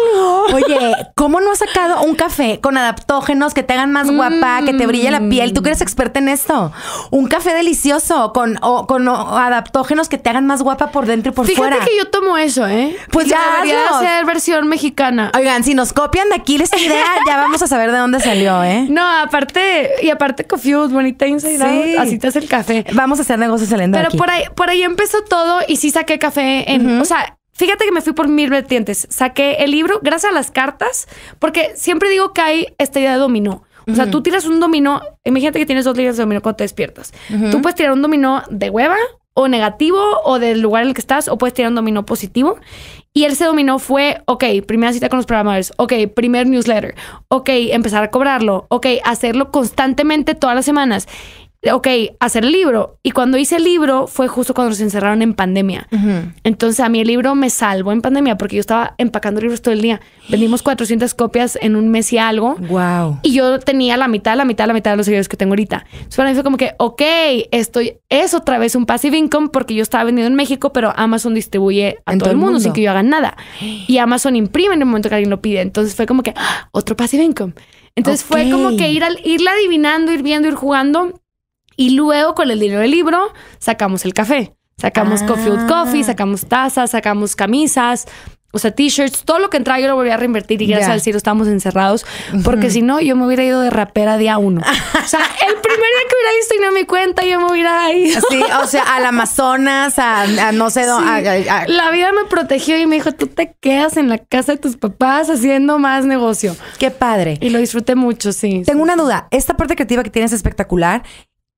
Oye, ¿cómo no has sacado un café con adaptógenos que te hagan más guapa, que te brille la mm. piel? Tú que eres experta en esto. Un café delicioso con, con adaptógenos que te hagan más guapa por dentro y por fuera. Fíjate que yo tomo eso, ¿eh? Pues ya. Debería versión mexicana. Oigan, si nos copian de aquí, les idea ya vamos a saber de dónde salió, ¿eh? No, aparte, y aparte Confused, bonita Inside así te hace el café. Vamos a hacer negocios saliendo Pero por ahí, por ahí empezó todo y sí saqué café en, o sea, Fíjate que me fui por mil vertientes. Saqué el libro gracias a las cartas, porque siempre digo que hay esta idea de dominó. O sea, tú tiras un dominó, imagínate que tienes dos líneas de dominó cuando te despiertas. Tú puedes tirar un dominó de hueva o negativo o del lugar en el que estás o puedes tirar un dominó positivo. Y ese dominó fue, ok, primera cita con los programadores, ok, primer newsletter, ok, empezar a cobrarlo, ok, hacerlo constantemente todas las semanas ok, hacer el libro. Y cuando hice el libro fue justo cuando se encerraron en pandemia. Entonces a mí el libro me salvó en pandemia porque yo estaba empacando libros todo el día. Vendimos 400 copias en un mes y algo. Wow. Y yo tenía la mitad, la mitad, la mitad de los seguidores que tengo ahorita. Entonces para mí fue como que, ok, estoy, es otra vez un passive income porque yo estaba vendiendo en México, pero Amazon distribuye a todo, el mundo, sin que yo haga nada. Y Amazon imprime en el momento que alguien lo pide. Entonces fue como que, ¡ah! otro passive income. Entonces fue como que ir al, irla adivinando, ir viendo, ir jugando. Y luego con el dinero del libro sacamos el café. Sacamos coffee with ah. coffee, sacamos tazas, sacamos camisas, o sea, t-shirts, todo lo que entraba yo lo volvía a reinvertir y gracias al cielo estábamos encerrados, porque si no, yo me hubiera ido de rapera día uno. *laughs* O sea, el primer día que hubiera visto y no me cuenta, yo me hubiera ido. Sí, o sea, al Amazonas, a, no sé dónde. La vida me protegió y me dijo, tú te quedas en la casa de tus papás haciendo más negocio. Qué padre. Y lo disfruté mucho, sí. Tengo una duda, esta parte creativa que tienes es espectacular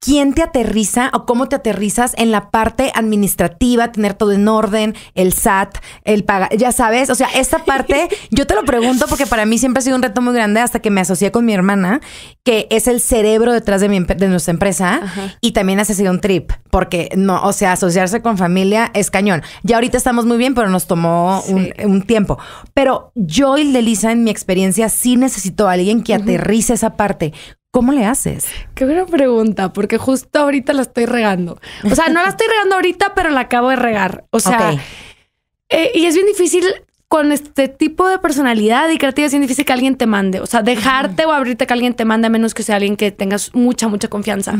¿quién te aterriza o cómo te aterrizas en la parte administrativa, tener todo en orden, el SAT, el pagar, ya sabes? O sea, esta parte, *laughs* yo te lo pregunto porque para mí siempre ha sido un reto muy grande hasta que me asocié con mi hermana, que es el cerebro detrás de, de nuestra empresa y también ha sido un trip, porque no, o sea, asociarse con familia es cañón. Ya ahorita estamos muy bien, pero nos tomó un, tiempo. Pero yo y Lisa, en mi experiencia, sí necesito a alguien que aterrice esa parte. ¿Cómo le haces? Qué buena pregunta, porque justo ahorita la estoy regando. O sea, no la estoy regando ahorita, pero la acabo de regar. O sea, eh, y es bien difícil con este tipo de personalidad y creatividad es difícil que alguien te mande. O sea, dejarte o abrirte que alguien te mande, a menos que sea alguien que tengas mucha, mucha confianza.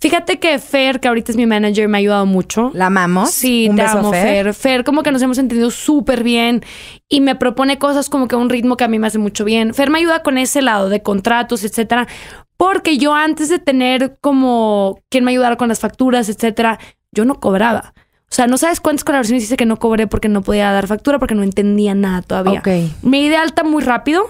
Fíjate que Fer, que ahorita es mi manager, me ha ayudado mucho. ¿La amamos? Sí, te amo, Fer. Fer. como que nos hemos entendido súper bien y me propone cosas como que un ritmo que a mí me hace mucho bien. Fer me ayuda con ese lado de contratos, etcétera. Porque yo antes de tener como quien me ayudara con las facturas, etcétera, yo no cobraba. O sea, no sabes cuántas colaboraciones hice que no cobré porque no podía dar factura, porque no entendía nada todavía. Ok. Me di de alta muy rápido.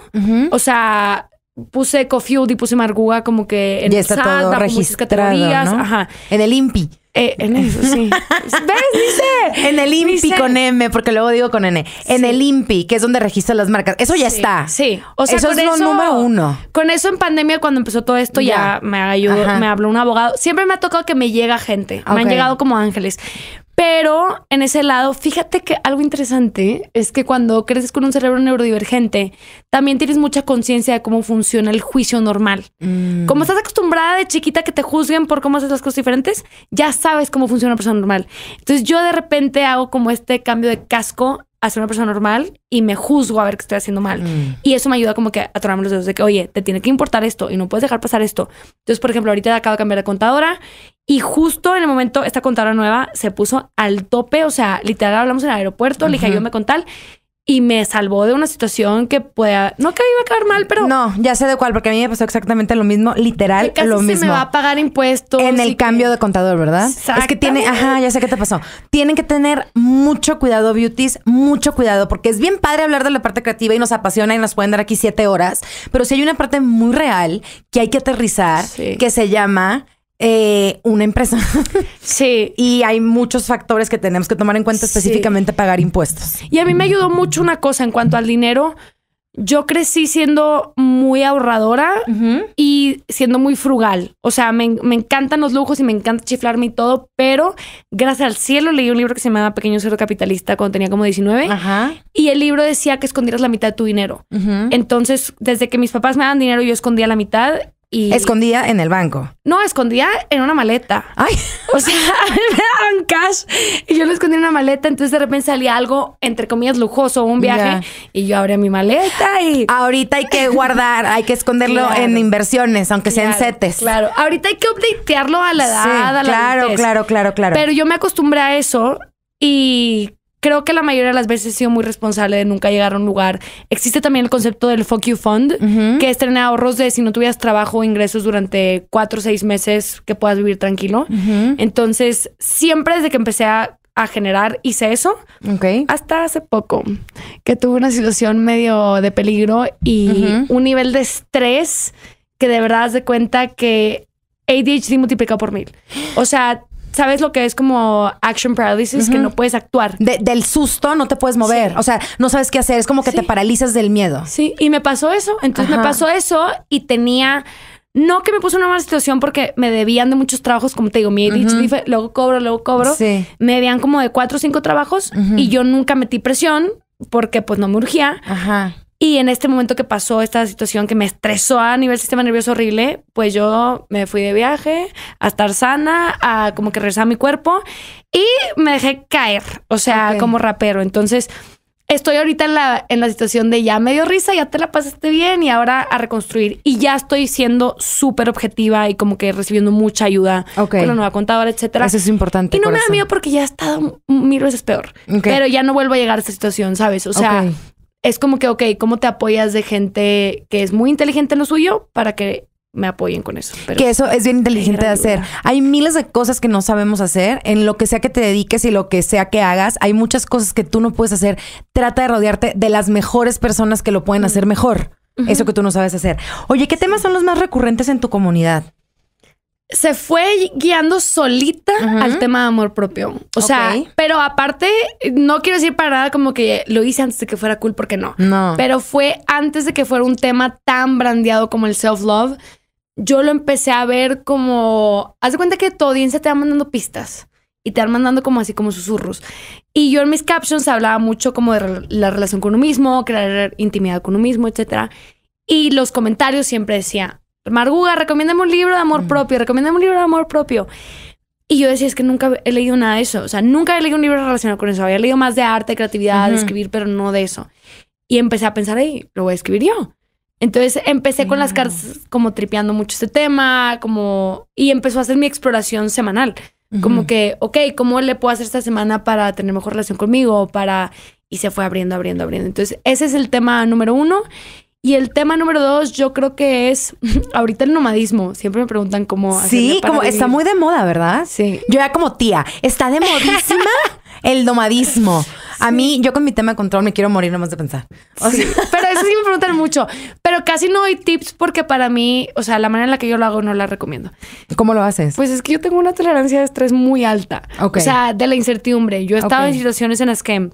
O sea, puse Cofield y puse Marguga como que en ya está todo registrado, ¿no? Ajá. En el IMPI. Eh, en el, sí. *laughs* ¿Ves? Dice. En el INPI con M, porque luego digo con N. En el Impi, que es donde registran las marcas. Eso ya está. Sí. O sea, eso es lo número uno. Con eso en pandemia, cuando empezó todo esto, ya, me ayudó, me habló un abogado. Siempre me ha tocado que me llega gente. Me han llegado como ángeles. Pero en ese lado, fíjate que algo interesante es que cuando creces con un cerebro neurodivergente, también tienes mucha conciencia de cómo funciona el juicio normal. Mm. Como estás acostumbrada de chiquita que te juzguen por cómo haces las cosas diferentes, ya sabes cómo funciona una persona normal. Entonces yo de repente hago como este cambio de casco a ser una persona normal y me juzgo a ver qué estoy haciendo mal. Mm. Y eso me ayuda como que a atorarme los dedos de que, oye, te tiene que importar esto y no puedes dejar pasar esto. Entonces, por ejemplo, ahorita acabo de cambiar de contadora y justo en el momento esta contadora nueva se puso al tope, o sea, literal hablamos en el aeropuerto, le dije, ayúdame con tal y me salvó de una situación que pueda, no que iba a acabar mal, pero no, ya sé de cuál, porque a mí me pasó exactamente lo mismo, literal, que lo mismo. Se me va a pagar impuestos en el cambio de contador, ¿verdad? Es que tiene, ajá, ya sé qué te pasó. Tienen que tener mucho cuidado, beauties, mucho cuidado, porque es bien padre hablar de la parte creativa y nos apasiona y nos pueden dar aquí siete horas, pero si hay una parte muy real que hay que aterrizar, que se llama eh, una empresa. *laughs* Sí. y hay muchos factores que tenemos que tomar en cuenta específicamente pagar impuestos. Y a mí me ayudó mucho una cosa en cuanto al dinero. Yo crecí siendo muy ahorradora y siendo muy frugal. O sea, me, encantan los lujos y me encanta chiflarme y todo, pero gracias al cielo leí un libro que se llamaba Pequeño Cerdo Capitalista cuando tenía como 19. Ajá. Y el libro decía que escondieras la mitad de tu dinero. Entonces, desde que mis papás me daban dinero, yo escondía la mitad ¿Escondía en el banco. No, escondía en una maleta. Ay. O sea, *laughs* me daban cash y yo lo escondía en una maleta. Entonces de repente salía algo, entre comillas, lujoso, un viaje. Y yo abría mi maleta y. Ahorita hay que guardar, hay que esconderlo en inversiones, aunque sean setes. Claro. Ahorita hay que updatearlo a la edad, a la Claro, claro, claro, claro. Pero yo me acostumbré a eso y creo que la mayoría de las veces he sido muy responsable de nunca llegar a un lugar. Existe también el concepto del Fuck You Fund, que es tener ahorros de si no tuvieras trabajo o ingresos durante cuatro o seis meses que puedas vivir tranquilo. Entonces, siempre desde que empecé a, generar, hice eso. Okay. Hasta hace poco, que tuve una situación medio de peligro y un nivel de estrés que de verdad has de cuenta que ADHD multiplicado por mil. O sea, ¿sabes lo que es como action paralysis? Que no puedes actuar. del susto no te puedes mover. O sea, no sabes qué hacer. Es como que te paralizas del miedo. Sí, y me pasó eso. Entonces me pasó eso y tenía. No que me puso una mala situación porque me debían de muchos trabajos, como te digo, mi luego cobro, luego cobro. Sí. Me debían como de cuatro o cinco trabajos y yo nunca metí presión porque pues no me urgía. Ajá. Y en este momento que pasó esta situación que me estresó a nivel sistema nervioso horrible, pues yo me fui de viaje a estar sana, a como que regresar a mi cuerpo y me dejé caer, o sea, como rapero. Entonces, estoy ahorita en la, en la situación de ya medio risa, ya te la pasaste bien y ahora a reconstruir. Y ya estoy siendo súper objetiva y como que recibiendo mucha ayuda okay. con la nueva contadora, etcétera. Eso es importante. Y no me da miedo porque ya he estado mil veces peor. Pero ya no vuelvo a llegar a esta situación, ¿sabes? O sea, es como que, ok, ¿cómo te apoyas de gente que es muy inteligente en lo suyo para que me apoyen con eso. que eso es bien inteligente de hacer. Hay miles de cosas que no sabemos hacer. En lo que sea que te dediques y lo que sea que hagas, hay muchas cosas que tú no puedes hacer. Trata de rodearte de las mejores personas que lo pueden mm. hacer mejor. Eso que tú no sabes hacer. Oye, ¿qué temas son los más recurrentes en tu comunidad? se fue guiando solita al tema de amor propio. O sea, pero aparte, no quiero decir para nada como que lo hice antes de que fuera cool, porque no. No. Pero fue antes de que fuera un tema tan brandeado como el self-love. Yo lo empecé a ver como. Haz de cuenta que tu audiencia te va mandando pistas y te van mandando como así como susurros. Y yo en mis captions hablaba mucho como de la relación con uno mismo, crear intimidad con uno mismo, etc. Y los comentarios siempre decía, Marguga, recomiéndame un libro de amor mm. propio, recomiéndame un libro de amor propio. Y yo decía, es que nunca he leído nada de eso. O sea, nunca he leído un libro relacionado con eso. Había leído más de arte, creatividad, de escribir, pero no de eso. Y empecé a pensar ahí, lo voy a escribir yo. Entonces empecé con las cartas como tripeando mucho este tema, como... Y empezó a hacer mi exploración semanal. Como que, ok, ¿cómo le puedo hacer esta semana para tener mejor relación conmigo? Para... Y se fue abriendo, abriendo, abriendo. Entonces, ese es el tema número uno. Y el tema número dos, yo creo que es *laughs* ahorita el nomadismo. Siempre me preguntan cómo. Sí, como está muy de moda, ¿verdad? Sí. Yo ya como tía, está de modísima *laughs* el nomadismo. A mí, yo con mi tema de control me quiero morir nomás de pensar. pero eso sí me preguntan mucho. Pero casi no doy tips porque para mí, o sea, la manera en la que yo lo hago no la recomiendo. ¿Cómo lo haces? Pues es que yo tengo una tolerancia de estrés muy alta. O sea, de la incertidumbre. Yo he estado en situaciones en las que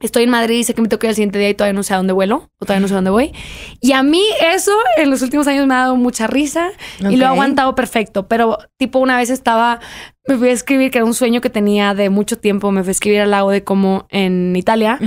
estoy en Madrid y sé que me toca el siguiente día y todavía no sé a dónde vuelo o todavía no sé a dónde voy. Y a mí eso en los últimos años me ha dado mucha risa y lo he aguantado perfecto. Pero tipo una vez estaba, me fui a escribir, que era un sueño que tenía de mucho tiempo, me fui a escribir al lago de cómo en Italia.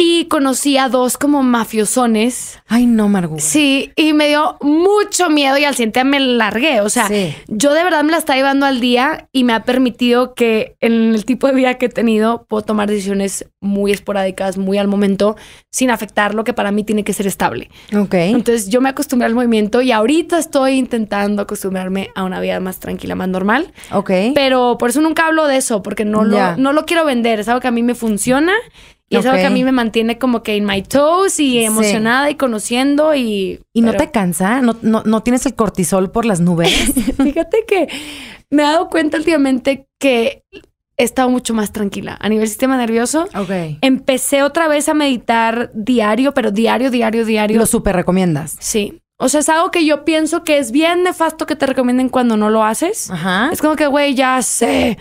Y conocí a dos como mafiosones. Ay, no, Margot. Sí, y me dio mucho miedo y al siguiente me largué. O sea, yo de verdad me la está llevando al día y me ha permitido que en el tipo de vida que he tenido puedo tomar decisiones muy esporádicas, muy al momento, sin afectar lo que para mí tiene que ser estable. Ok. Entonces yo me acostumbré al movimiento y ahorita estoy intentando acostumbrarme a una vida más tranquila, más normal. Ok. Pero por eso nunca hablo de eso, porque no, no lo quiero vender. Es algo que a mí me funciona y es algo que a mí me mantiene como que en my toes y emocionada y conociendo y... ¿Y no te cansa? ¿No, no, tienes el cortisol por las nubes? *laughs* Fíjate que me he dado cuenta últimamente que he estado mucho más tranquila a nivel sistema nervioso. Ok. Empecé otra vez a meditar diario, pero diario, diario, diario. ¿Lo súper recomiendas? Sí. O sea, es algo que yo pienso que es bien nefasto que te recomienden cuando no lo haces. Es como que, güey, ya sé.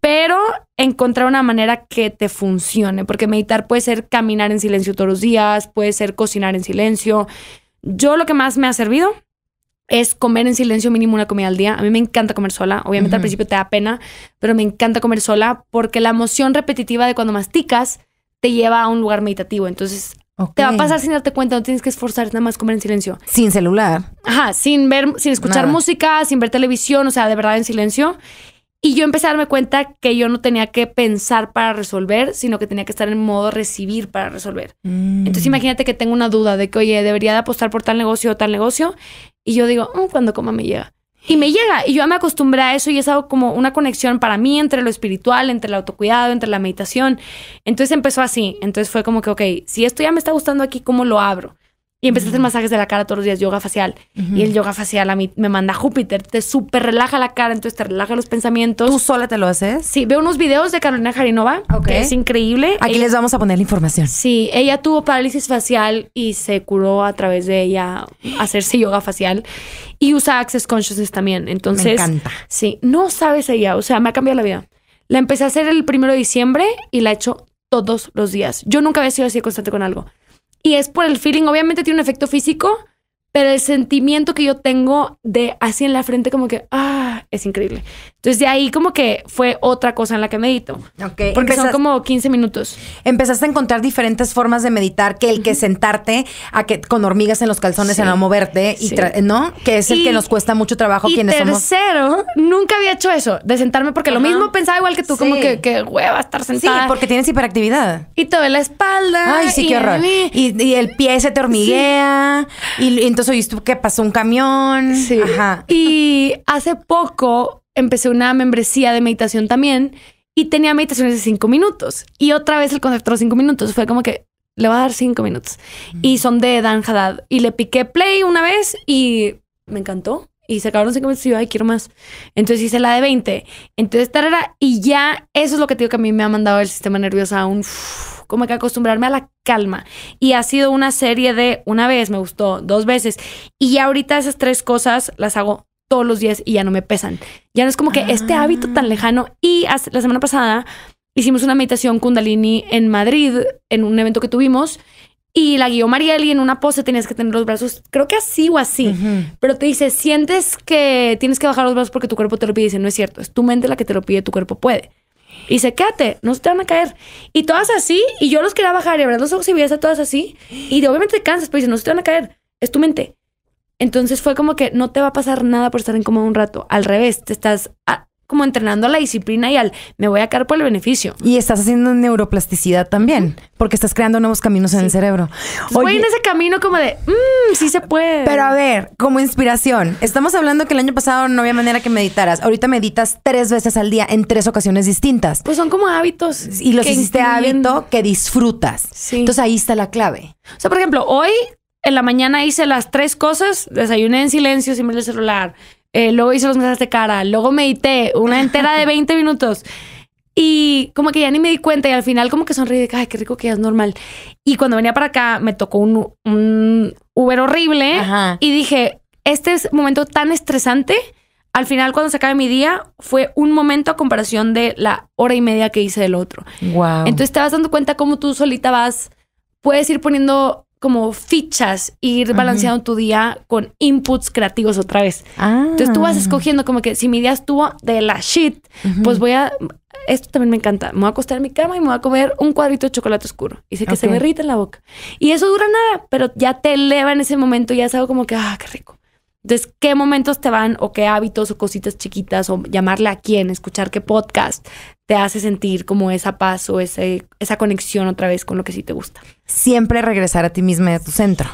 Pero encontrar una manera que te funcione, porque meditar puede ser caminar en silencio todos los días, puede ser cocinar en silencio. Yo lo que más me ha servido es comer en silencio mínimo una comida al día. A mí me encanta comer sola. Obviamente al principio te da pena, pero me encanta comer sola porque la emoción repetitiva de cuando masticas te lleva a un lugar meditativo. Entonces, te va a pasar sin darte cuenta, no tienes que esforzarte nada más comer en silencio. Sin celular. Ajá, sin ver, sin escuchar música, sin ver televisión, o sea, de verdad en silencio. Y yo empecé a darme cuenta que yo no tenía que pensar para resolver, sino que tenía que estar en modo recibir para resolver. Mm. Entonces imagínate que tengo una duda de que, oye, debería de apostar por tal negocio o tal negocio. Y yo digo, ¿cuándo mm, cuando coma me llega. Y me llega. Y yo ya me acostumbré a eso y es algo como una conexión para mí entre lo espiritual, entre el autocuidado, entre la meditación. Entonces empezó así. Entonces fue como que, ok, si esto ya me está gustando aquí, ¿cómo lo abro? Y empecé a hacer masajes de la cara todos los días, yoga facial. Y el yoga facial a mí me manda Júpiter, te súper relaja la cara, entonces te relaja los pensamientos. ¿Tú sola te lo haces? Sí, veo unos videos de Carolina Jarinova, que es increíble. Aquí les vamos a poner la información. Sí, ella tuvo parálisis facial y se curó a través de ella hacerse yoga facial. Y usa Access Consciousness también, entonces... Me encanta. Sí, no sabes ella, o sea, me ha cambiado la vida. La empecé a hacer el primero de diciembre y la he hecho todos los días. Yo nunca había sido así constante con algo. Y es por el feeling, obviamente tiene un efecto físico, pero el sentimiento que yo tengo de así en la frente como que, ah, es increíble. Entonces de ahí como que fue otra cosa en la que medito. Ok. Porque son como 15 minutos. Empezaste a encontrar diferentes formas de meditar que el que sentarte a que con hormigas en los calzones en a no moverte y no, que es el que nos cuesta mucho trabajo y quienes tercero, nunca había hecho eso de sentarme porque lo mismo pensaba igual que tú, como que, que hueva estar sentada. Sí, porque tienes hiperactividad. Y te ve la espalda. Ay, sí, qué horror. Y, y, el pie se te hormiguea y, entonces oíste que pasó un camión. Sí. Ajá. Y hace poco empecé una membresía de meditación también y tenía meditaciones de cinco minutos. Y otra vez el concepto de los cinco minutos fue como que le va a dar cinco minutos. Y son de Dan Haddad. Y le piqué play una vez y me encantó. Y se acabaron cinco minutos y yo, ay, quiero más. Entonces hice la de 20. Entonces, tarara, y ya eso es lo que digo que a mí me ha mandado el sistema nervioso a un... como que acostumbrarme a la calma. Y ha sido una serie de una vez, me gustó, dos veces. Y ahorita esas tres cosas las hago todos los días y ya no me pesan. Ya no es como que este ah. hábito tan lejano. Y la semana pasada hicimos una meditación kundalini en Madrid, en un evento que tuvimos, y la guió y en una pose, tenías que tener los brazos, creo que así o así, pero te dice, sientes que tienes que bajar los brazos porque tu cuerpo te lo pide, dice, no es cierto, es tu mente la que te lo pide, tu cuerpo puede. Y dice, quédate, no se te van a caer. Y todas así, y yo los quería bajar y abrir los ojos y a todas así, y obviamente te cansas, pero dice, no se te van a caer, es tu mente. Entonces fue como que no te va a pasar nada por estar en incómodo un rato. Al revés, te estás ah, como entrenando a la disciplina y al me voy a caer por el beneficio. Y estás haciendo neuroplasticidad también, porque estás creando nuevos caminos en el cerebro. hoy voy en ese camino como de, mmm, sí se puede. Pero a ver, como inspiración, estamos hablando que el año pasado no había manera que meditaras. Ahorita meditas tres veces al día en tres ocasiones distintas. Pues son como hábitos. Y los hiciste hábito que disfrutas. Entonces ahí está la clave. O sea, por ejemplo, hoy en la mañana hice las tres cosas, desayuné en silencio sin ver el celular, eh, luego hice los mensajes de cara, luego medité una entera de 20 *laughs* minutos. Y como que ya ni me di cuenta y al final como que sonreí de, ay, qué rico que es normal. Y cuando venía para acá me tocó un, Uber horrible y dije, este es momento tan estresante, al final cuando se acaba mi día fue un momento a comparación de la hora y media que hice del otro. Entonces te vas dando cuenta cómo tú solita vas, puedes ir poniendo como fichas, ir balanceando tu día con inputs creativos otra vez. Ah. Entonces tú vas escogiendo como que si mi día estuvo de la shit, pues voy a... Esto también me encanta. Me voy a acostar en mi cama y me voy a comer un cuadrito de chocolate oscuro. Y sé que se me en la boca. Y eso dura nada, pero ya te eleva en ese momento, ya es algo como que, ah, qué rico. Entonces, ¿qué momentos te van o qué hábitos o cositas chiquitas o llamarle a quién, escuchar qué podcast te hace sentir como esa paz o ese, esa conexión otra vez con lo que sí te gusta. Siempre regresar a ti misma y a tu centro.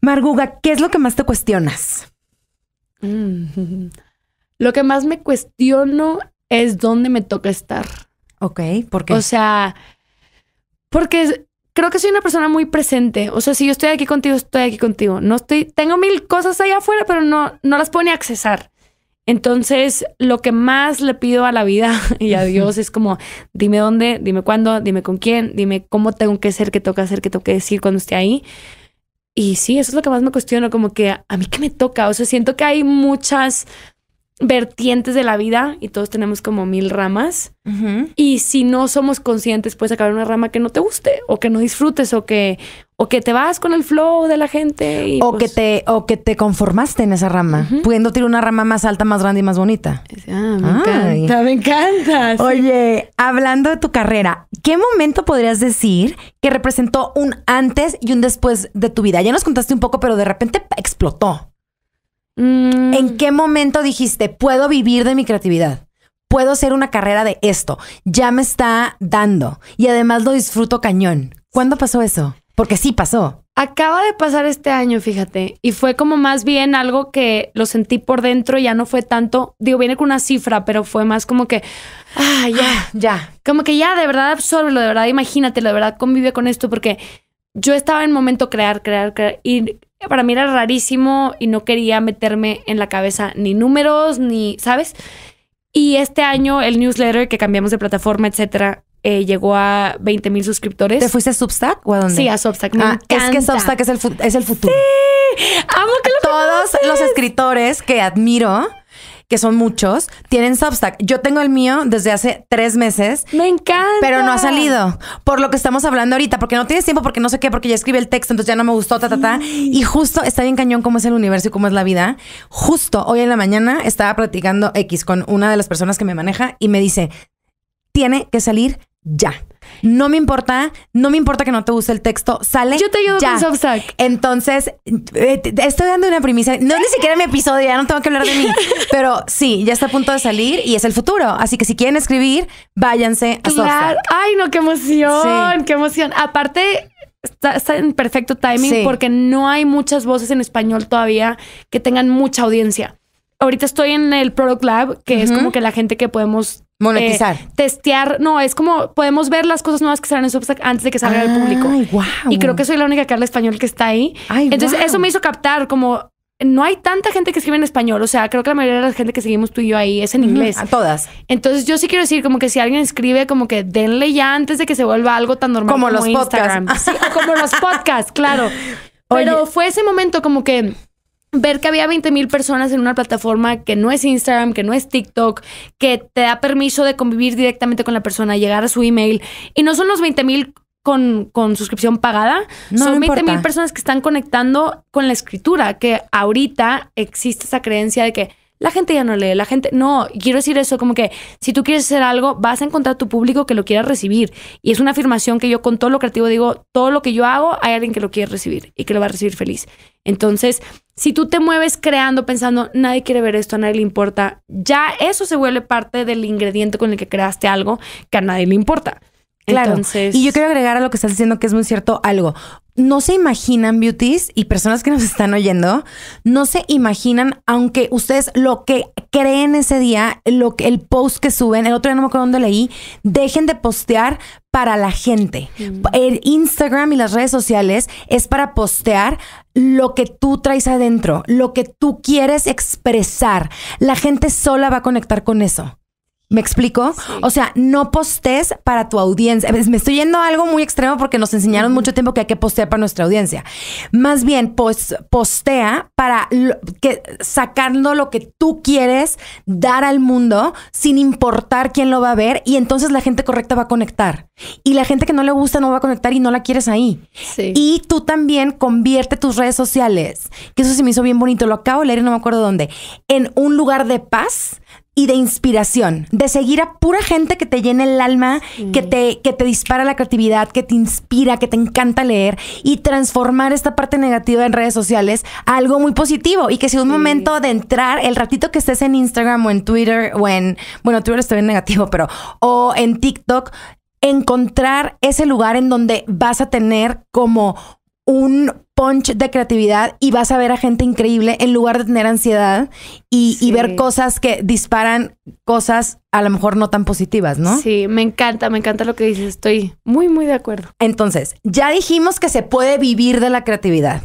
Marguga, ¿qué es lo que más te cuestionas? Mm. *laughs* Lo que más me cuestiono es dónde me toca estar. Ok, ¿por qué? O sea, porque creo que soy una persona muy presente. O sea, si yo estoy aquí contigo, estoy aquí contigo. No estoy, tengo mil cosas allá afuera, pero no, no las puedo ni accesar. Entonces, lo que más le pido a la vida *laughs* y a Dios es como, dime dónde, dime cuándo, dime con quién, dime cómo tengo que ser, qué toca hacer, qué tengo que decir cuando esté ahí. Y sí, eso es lo que más me cuestiono, como que a mí que me toca, o sea, siento que hay muchas vertientes de la vida y todos tenemos como mil ramas. Y si no somos conscientes, puedes acabar una rama que no te guste o que no disfrutes o que, o que te vas con el flow de la gente. o, pues que te, o que te conformaste en esa rama, pudiendo tirar una rama más alta, más grande y más bonita. Ah, me encanta, me encanta. Oye, hablando de tu carrera, ¿qué momento podrías decir que representó un antes y un después de tu vida? Ya nos contaste un poco, pero de repente explotó. Mm. ¿En qué momento dijiste, puedo vivir de mi creatividad? Puedo hacer una carrera de esto. Ya me está dando. Y además lo disfruto cañón. ¿Cuándo pasó eso? Porque sí pasó. Acaba de pasar este año, fíjate, y fue como más bien algo que lo sentí por dentro, ya no fue tanto, digo, viene con una cifra, pero fue más como que, ah, ya, ya, como que ya de verdad absorbelo, de verdad imagínatelo, de verdad convive con esto, porque yo estaba en momento crear, crear, crear, y para mí era rarísimo y no quería meterme en la cabeza ni números, ni, ¿sabes? Y este año el newsletter que cambiamos de plataforma, etcétera, eh, llegó a 20 mil suscriptores. ¿Te fuiste a Substack o a dónde? Sí, a Substack. Me ah, es que Substack es el, futuro. Sí, amo que Todos los escritores que admiro que son muchos, tienen Substack. Yo tengo el mío desde hace tres meses. Me encanta. Pero no ha salido. Por lo que estamos hablando ahorita, porque no tienes tiempo, porque no sé qué, porque ya escribí el texto, entonces ya no me gustó, ta, ta, ta. Y justo está bien cañón cómo es el universo y cómo es la vida. Justo hoy en la mañana estaba platicando X con una de las personas que me maneja y me dice, tiene que salir ya. No me importa, no me importa que no te guste el texto, sale. Yo te ayudo con Entonces, eh, estoy dando una primicia. No es ni siquiera mi episodio, ya no tengo que hablar de mí. *laughs* pero sí, ya está a punto de salir y es el futuro. Así que si quieren escribir, váyanse a claro. Ay, no, qué emoción, qué emoción. Aparte, Está, en perfecto timing porque no hay muchas voces en español todavía que tengan mucha audiencia ahorita estoy en el Product Lab, que es como que la gente que podemos eh, monetizar, testear, no, es como podemos ver las cosas nuevas que salen en Substack antes de que salgan al público. Wow. Y creo que soy la única que habla español que está ahí. Entonces eso me hizo captar como no hay tanta gente que escribe en español, o sea, creo que la mayoría de la gente que seguimos tú y yo ahí es en inglés. A todas. Entonces yo sí quiero decir como que si alguien escribe como que denle ya antes de que se vuelva algo tan normal como, los Instagram. podcasts, sí, como los *laughs* podcasts, claro. Pero fue ese momento como que ver que había 20 mil personas en una plataforma que no es Instagram, que no es TikTok, que te da permiso de convivir directamente con la persona, llegar a su email. Y no son los 20 mil con, con, suscripción pagada. son 20 mil personas que están conectando con la escritura, que ahorita existe esa creencia de que la gente ya no lee, la gente, no, quiero decir eso, como que si tú quieres hacer algo, vas a encontrar tu público que lo quiera recibir. Y es una afirmación que yo con todo lo creativo digo, todo lo que yo hago, hay alguien que lo quiere recibir y que lo va a recibir feliz. Entonces, si tú te mueves creando, pensando, nadie quiere ver esto, a nadie le importa, ya eso se vuelve parte del ingrediente con el que creaste algo que a nadie le importa. Claro. Entonces... Y yo quiero agregar a lo que estás diciendo que es muy cierto algo no se imaginan, beauties y personas que nos están oyendo, no se imaginan, aunque ustedes lo que creen ese día, lo que, el post que suben, el otro día no me acuerdo dónde leí, dejen de postear para la gente. Mm. El Instagram y las redes sociales es para postear lo que tú traes adentro, lo que tú quieres expresar. La gente sola va a conectar con eso. ¿Me explico? O sea, no postes para tu audiencia. Me estoy yendo a algo muy extremo porque nos enseñaron mucho tiempo que hay que postear para nuestra audiencia. Más bien, pues, postea para que, sacando lo que tú quieres dar al mundo sin importar quién lo va a ver y entonces la gente correcta va a conectar. Y la gente que no le gusta no va a conectar y no la quieres ahí. Y tú también convierte tus redes sociales, que eso se me hizo bien bonito, lo acabo de leer y no me acuerdo dónde, en un lugar de paz y de inspiración, de seguir a pura gente que te llena el alma, que, te, que te dispara la creatividad, que te inspira, que te encanta leer y transformar esta parte negativa en redes sociales a algo muy positivo y que si un momento de entrar, el ratito que estés en Instagram o en Twitter o en, bueno, Twitter está bien negativo, pero, o en TikTok, encontrar ese lugar en donde vas a tener como un punch de creatividad y vas a ver a gente increíble en lugar de tener ansiedad y, ver cosas que disparan cosas a lo mejor no tan positivas, ¿no? Sí, me encanta, me encanta lo que dices, estoy muy, muy de acuerdo. Entonces, ya dijimos que se puede vivir de la creatividad.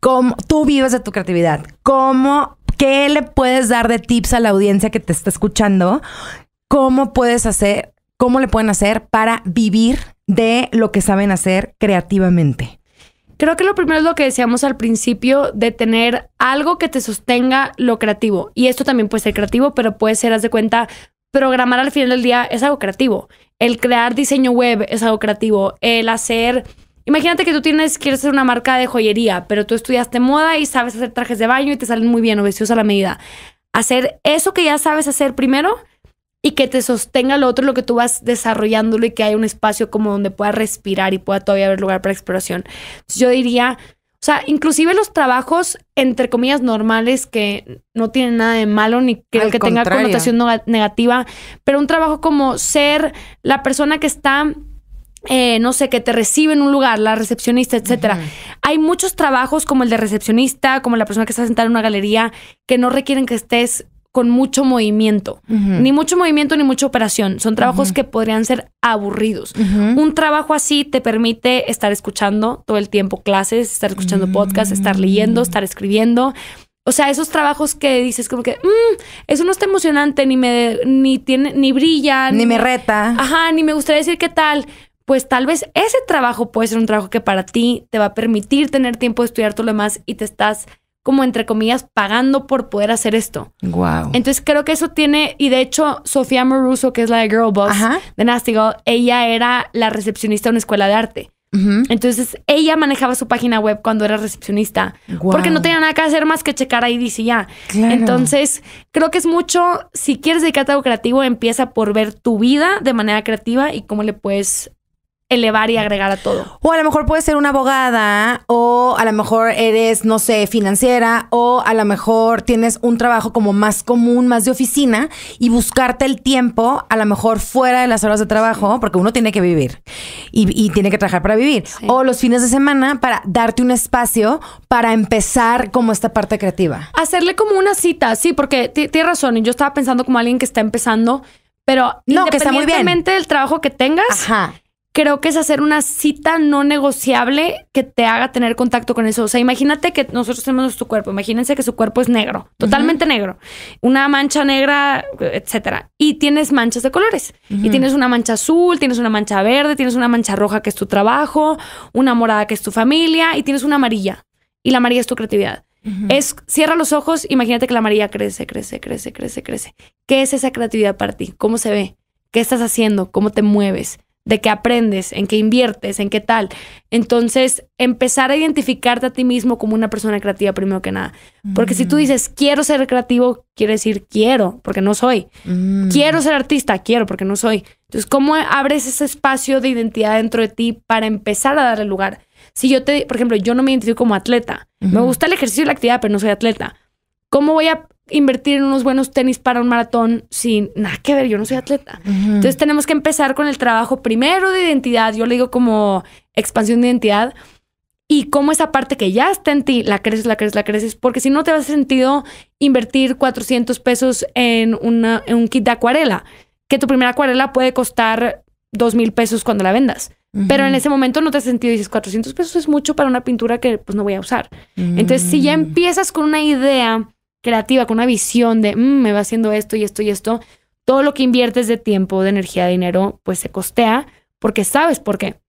como tú vives de tu creatividad. ¿Cómo, qué le puedes dar de tips a la audiencia que te está escuchando? ¿Cómo puedes hacer, cómo le pueden hacer para vivir de lo que saben hacer creativamente? Creo que lo primero es lo que decíamos al principio de tener algo que te sostenga lo creativo. Y esto también puede ser creativo, pero puede ser, haz de cuenta, programar al final del día es algo creativo. El crear diseño web es algo creativo. El hacer... Imagínate que tú tienes, quieres ser una marca de joyería, pero tú estudiaste moda y sabes hacer trajes de baño y te salen muy bien o a la medida. Hacer eso que ya sabes hacer primero y que te sostenga lo otro, lo que tú vas desarrollándolo y que haya un espacio como donde pueda respirar y pueda todavía haber lugar para exploración. yo diría, o sea, inclusive los trabajos, entre comillas, normales que no tienen nada de malo ni creo que tenga connotación negativa, pero un trabajo como ser la persona que está eh, no sé, que te recibe en un lugar, la recepcionista, etc. Hay muchos trabajos como el de recepcionista, como la persona que está sentada en una galería, que no requieren que estés con mucho movimiento. Ni mucho movimiento ni mucha operación. Son trabajos que podrían ser aburridos. Un trabajo así te permite estar escuchando todo el tiempo clases, estar escuchando mm. podcasts, estar leyendo, estar escribiendo. O sea, esos trabajos que dices como que, mm, eso no está emocionante, ni me, ni tiene, ni brilla. Ni me reta. Ajá, ni me gustaría decir qué tal pues tal vez ese trabajo puede ser un trabajo que para ti te va a permitir tener tiempo de estudiar todo lo demás y te estás como entre comillas, pagando por poder hacer esto. Wow. Entonces creo que eso tiene, y de hecho, Sofía Moruso, que es la de Girl Boss de Nasty ella era la recepcionista de una escuela de arte. Entonces ella manejaba su página web cuando era recepcionista, porque no tenía nada que hacer más que checar ahí, dice ya. Claro. Entonces creo que es mucho, si quieres dedicarte a algo creativo, empieza por ver tu vida de manera creativa y cómo le puedes elevar y agregar a todo. O a lo mejor puedes ser una abogada, o a lo mejor eres, no sé, financiera, o a lo mejor tienes un trabajo como más común, más de oficina, y buscarte el tiempo, a lo mejor fuera de las horas de trabajo, porque uno tiene que vivir y, tiene que trabajar para vivir. O los fines de semana para darte un espacio para empezar como esta parte creativa. Hacerle como una cita, sí, porque tienes razón, y yo estaba pensando como alguien que está empezando. Pero no, independientemente que está muy bien. del trabajo que tengas, Ajá creo que es hacer una cita no negociable que te haga tener contacto con eso. O sea, imagínate que nosotros tenemos tu cuerpo, imagínense que su cuerpo es negro, totalmente negro, una mancha negra, etcétera, y tienes manchas de colores, y tienes una mancha azul, tienes una mancha verde, tienes una mancha roja que es tu trabajo, una morada que es tu familia, y tienes una amarilla, y la amarilla es tu creatividad. Es cierra los ojos, imagínate que la amarilla crece, crece, crece, crece, crece. ¿Qué es esa creatividad para ti? ¿Cómo se ve? ¿Qué estás haciendo? ¿Cómo te mueves? de qué aprendes, en qué inviertes, en qué tal. Entonces, empezar a identificarte a ti mismo como una persona creativa primero que nada. Porque si tú mm. dices, quiero ser creativo, quiere decir quiero, porque no soy. Mm. Quiero ser artista, quiero, porque no soy. Entonces, ¿cómo abres ese espacio de identidad dentro de ti para empezar a darle lugar? Si yo te, por ejemplo, yo no me identifico como atleta, me gusta el ejercicio y la actividad, pero no soy atleta. ¿Cómo voy a invertir en unos buenos tenis para un maratón sin nada que ver, yo no soy atleta. Entonces tenemos que empezar con el trabajo primero de identidad, yo le digo como expansión de identidad y cómo esa parte que ya está en ti la creces, la creces, la creces, porque si no te va a sentido invertir 400 pesos en, una, un kit de acuarela, que tu primera acuarela puede costar 2000 mil pesos cuando la vendas. Pero en ese momento no te has sentido y dices 400 pesos es mucho para una pintura que pues no voy a usar. Entonces, si ya empiezas con una idea creativa, con una visión de mm, me va haciendo esto y esto y esto, todo lo que inviertes de tiempo, de energía, de dinero, pues se costea porque sabes por qué.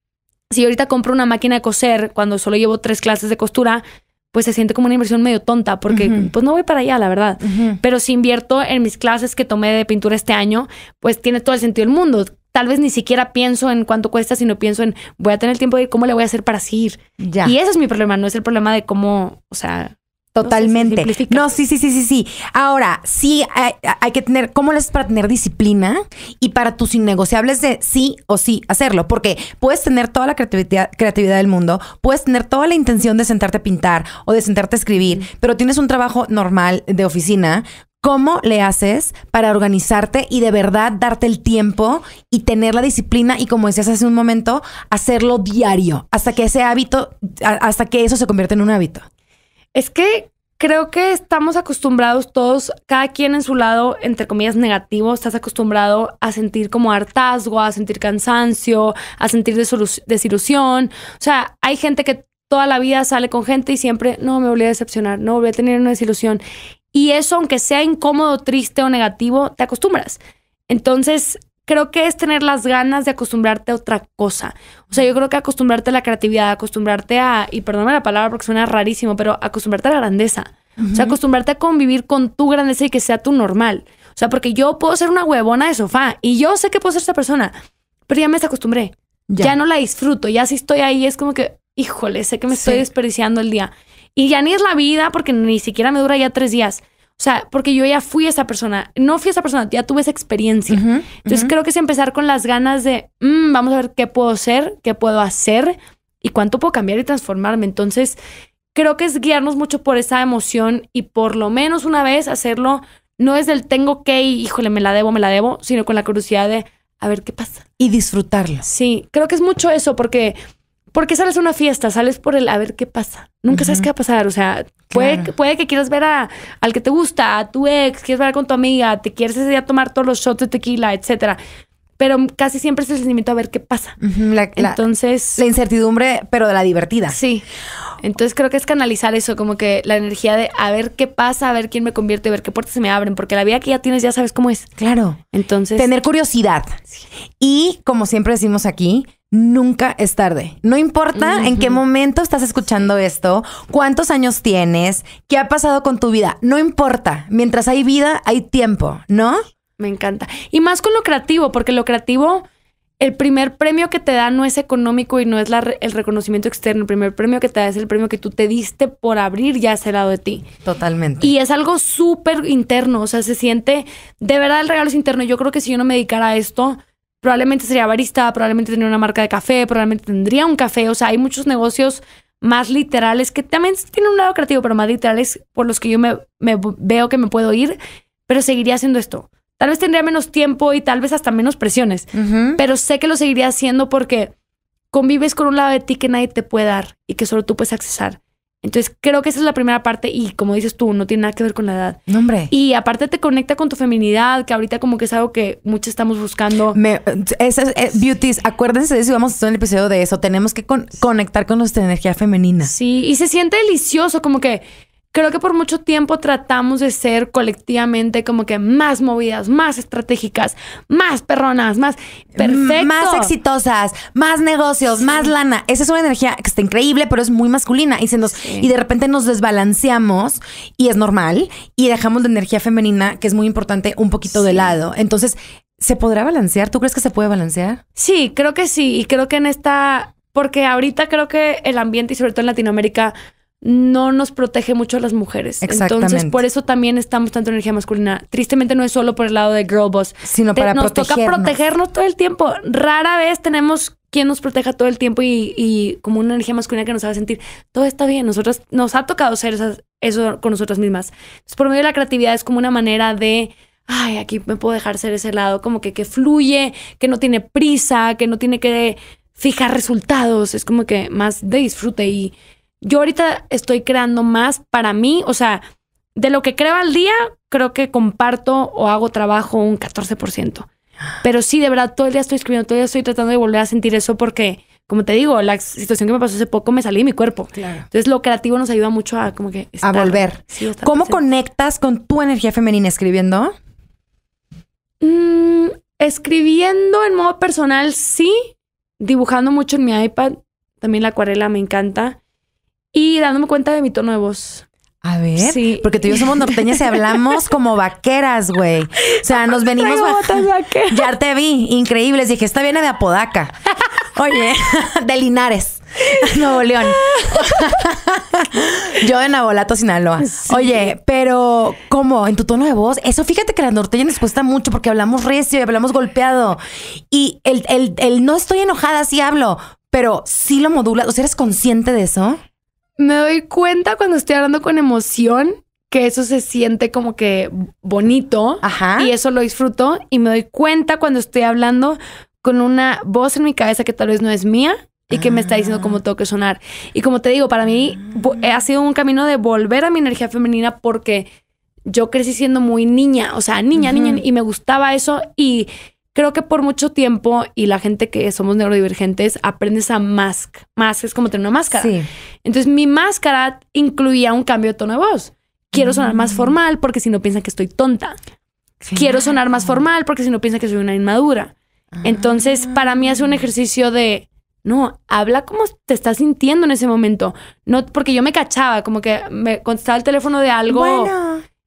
Si ahorita compro una máquina de coser cuando solo llevo tres clases de costura, pues se siente como una inversión medio tonta porque pues no voy para allá, la verdad. Pero si invierto en mis clases que tomé de pintura este año, pues tiene todo el sentido del mundo. Tal vez ni siquiera pienso en cuánto cuesta, sino pienso en voy a tener el tiempo de ir, cómo le voy a hacer para seguir. Y eso es mi problema, no es el problema de cómo, o sea, Totalmente. No, sí, sí, sí, sí, sí. Ahora, sí hay, que tener, ¿cómo lo haces para tener disciplina y para tus innegociables de sí o sí hacerlo? Porque puedes tener toda la creatividad, creatividad del mundo, puedes tener toda la intención de sentarte a pintar o de sentarte a escribir, pero tienes un trabajo normal de oficina. ¿Cómo le haces para organizarte y de verdad darte el tiempo y tener la disciplina y como decías hace un momento, hacerlo diario hasta que ese hábito, hasta que eso se convierte en un hábito? Es que creo que estamos acostumbrados todos, cada quien en su lado, entre comillas, negativo, estás acostumbrado a sentir como hartazgo, a sentir cansancio, a sentir desilusión. O sea, hay gente que toda la vida sale con gente y siempre, no, me volví a decepcionar, no, voy a tener una desilusión. Y eso, aunque sea incómodo, triste o negativo, te acostumbras. Entonces, creo que es tener las ganas de acostumbrarte a otra cosa. O sea, yo creo que acostumbrarte a la creatividad, acostumbrarte a, y perdóname la palabra porque suena rarísimo, pero acostumbrarte a la grandeza. O sea, acostumbrarte a convivir con tu grandeza y que sea tu normal. O sea, porque yo puedo ser una huevona de sofá y yo sé que puedo ser esa persona, pero ya me desacostumbré. Ya. no la disfruto, ya si estoy ahí es como que, híjole, sé que me estoy desperdiciando el día. Y ya ni es la vida porque ni siquiera me dura ya tres días. O sea, porque yo ya fui esa persona, no fui esa persona, ya tuve esa experiencia. Entonces creo que es empezar con las ganas de, mm, vamos a ver qué puedo ser, qué puedo hacer y cuánto puedo cambiar y transformarme. Entonces creo que es guiarnos mucho por esa emoción y por lo menos una vez hacerlo, no es del tengo que y híjole, me la debo, me la debo, sino con la curiosidad de a ver qué pasa. Y disfrutarla. Sí, creo que es mucho eso porque porque sales a una fiesta, sales por el a ver qué pasa. Nunca sabes qué va a pasar. O sea, puede, que quieras ver a, al que te gusta, a tu ex, quieres ver con tu amiga, te quieres ese día tomar todos los shots de tequila, etcétera. Pero casi siempre es el sentimiento a ver qué pasa. Entonces. La, incertidumbre, pero de la divertida. Sí. Entonces creo que es canalizar eso, como que la energía de a ver qué pasa, a ver quién me convierte, a ver qué puertas se me abren, porque la vida que ya tienes ya sabes cómo es. Claro. Entonces. Tener curiosidad. Y como siempre decimos aquí, Nunca es tarde. No importa en qué momento estás escuchando esto, cuántos años tienes, qué ha pasado con tu vida. No importa. Mientras hay vida, hay tiempo, ¿no? Me encanta. Y más con lo creativo, porque lo creativo, el primer premio que te da no es económico y no es el reconocimiento externo. El primer premio que te da es el premio que tú te diste por abrir ya ese lado de ti. Totalmente. Y es algo súper interno. O sea, se siente, de verdad, el regalo es interno. Yo creo que si yo no me dedicara a esto, probablemente sería barista, probablemente tendría una marca de café, probablemente tendría un café. O sea, hay muchos negocios más literales que también tienen un lado creativo, pero más literales por los que yo me, veo que me puedo ir, pero seguiría haciendo esto. Tal vez tendría menos tiempo y tal vez hasta menos presiones, pero sé que lo seguiría haciendo porque convives con un lado de ti que nadie te puede dar y que solo tú puedes accesar. Entonces creo que esa es la primera parte y como dices tú, no tiene nada que ver con la edad. No, hombre. Y aparte te conecta con tu feminidad, que ahorita como que es algo que muchos estamos buscando. Me, es, beauties, acuérdense de eso, vamos a en el episodio de eso, tenemos que conectar con nuestra energía femenina. Sí, y se siente delicioso, como que creo que por mucho tiempo tratamos de ser colectivamente como que más movidas, más estratégicas, más perronas, más perfectas. Más exitosas, más negocios, más lana. Esa es una energía que está increíble, pero es muy masculina. Y, se y de repente nos desbalanceamos y es normal. Y dejamos la energía femenina, que es muy importante, un poquito de lado. Entonces, ¿se podrá balancear? ¿Tú crees que se puede balancear? Sí, creo que sí. Y creo que en esta... Porque ahorita creo que el ambiente y sobre todo en Latinoamérica no nos protege mucho a las mujeres. Entonces, por eso también estamos tanto en energía masculina. Tristemente no es solo por el lado de girl sino para protegernos. nos toca protegernos todo el tiempo. Rara vez tenemos quien nos proteja todo el tiempo y, como una energía masculina que nos haga sentir todo está bien. Nosotras nos ha tocado ser eso con nosotras mismas. por medio de la creatividad es como una manera de ay, aquí me puedo dejar ser ese lado como que que fluye, que no tiene prisa, que no tiene que fijar resultados, es como que más de disfrute y yo ahorita estoy creando más para mí, o sea, de lo que creo al día, creo que comparto o hago trabajo un 14%. Pero sí, de verdad, todo el día estoy escribiendo, todo el día estoy tratando de volver a sentir eso porque, como te digo, la situación que me pasó hace poco me salí de mi cuerpo. Claro. Entonces, lo creativo nos ayuda mucho a como que... a volver. Sí, ¿Cómo conectas con tu energía femenina escribiendo? Mm, escribiendo en modo personal, sí. Dibujando mucho en mi iPad. También la acuarela me encanta y dándome cuenta de mi tono de voz. A ver, porque tú y yo somos norteñas y hablamos como vaqueras, güey. O sea, nos venimos Ya te vi, increíbles. Dije, esta viene de Apodaca. Oye, *laughs* de Linares, Nuevo León. *laughs* yo de Abolato Sinaloa. Oye, pero ¿cómo? En tu tono de voz, eso fíjate que las norteñas nos cuesta mucho porque hablamos recio y hablamos golpeado. Y el, el, el no estoy enojada, Si hablo, pero sí lo modula O sea, ¿eres consciente de eso? me doy cuenta cuando estoy hablando con emoción que eso se siente como que bonito y eso lo disfruto y me doy cuenta cuando estoy hablando con una voz en mi cabeza que tal vez no es mía y que me está diciendo cómo ah. tengo que sonar. Y como te digo, para mí ah. ha sido un camino de volver a mi energía femenina porque yo crecí siendo muy niña, o sea, niña, niña, y me gustaba eso y creo que por mucho tiempo y la gente que somos neurodivergentes aprendes a mask. Mask es como tener una máscara. Sí. Entonces mi máscara incluía un cambio de tono de voz. Quiero sonar más mm. formal porque si no piensan que estoy tonta. Quiero ah. sonar más formal porque si no piensan que soy una inmadura. Ah. Entonces, para mí hace un ejercicio de no, habla como te estás sintiendo en ese momento. No, porque yo me cachaba, como que me contestaba el teléfono de algo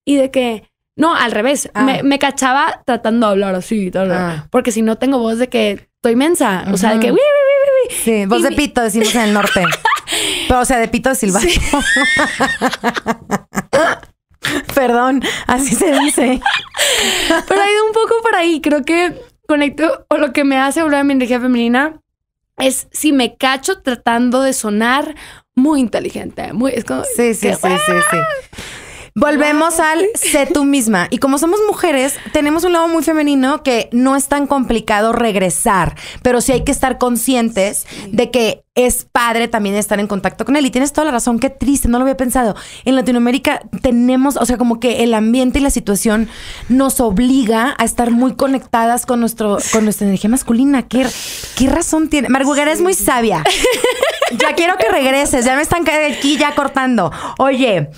y de que no, al revés. Ah. Me, cachaba tratando de hablar así, ah. porque si no tengo voz de que estoy mensa. O sea, de que... sí, voz de pito decimos en el norte. *laughs* Pero, o sea, de pito de *laughs* Perdón, así se dice. Pero ha ido un poco por ahí. Creo que conecto, o lo que me hace hablar de mi energía femenina es si me cacho tratando de sonar muy inteligente. Muy, es como, sí, sí, sí, sí. Ah". Volvemos al sé tú misma. Y como somos mujeres, tenemos un lado muy femenino que no es tan complicado regresar, pero sí hay que estar conscientes de que es padre también estar en contacto con él. Y tienes toda la razón, qué triste, no lo había pensado. En Latinoamérica tenemos, o sea, como que el ambiente y la situación nos obliga a estar muy conectadas con, nuestro, con nuestra energía masculina. ¿Qué, qué razón tiene? Marguera es muy sabia. ya quiero que regreses, ya me están aquí ya cortando. Oye.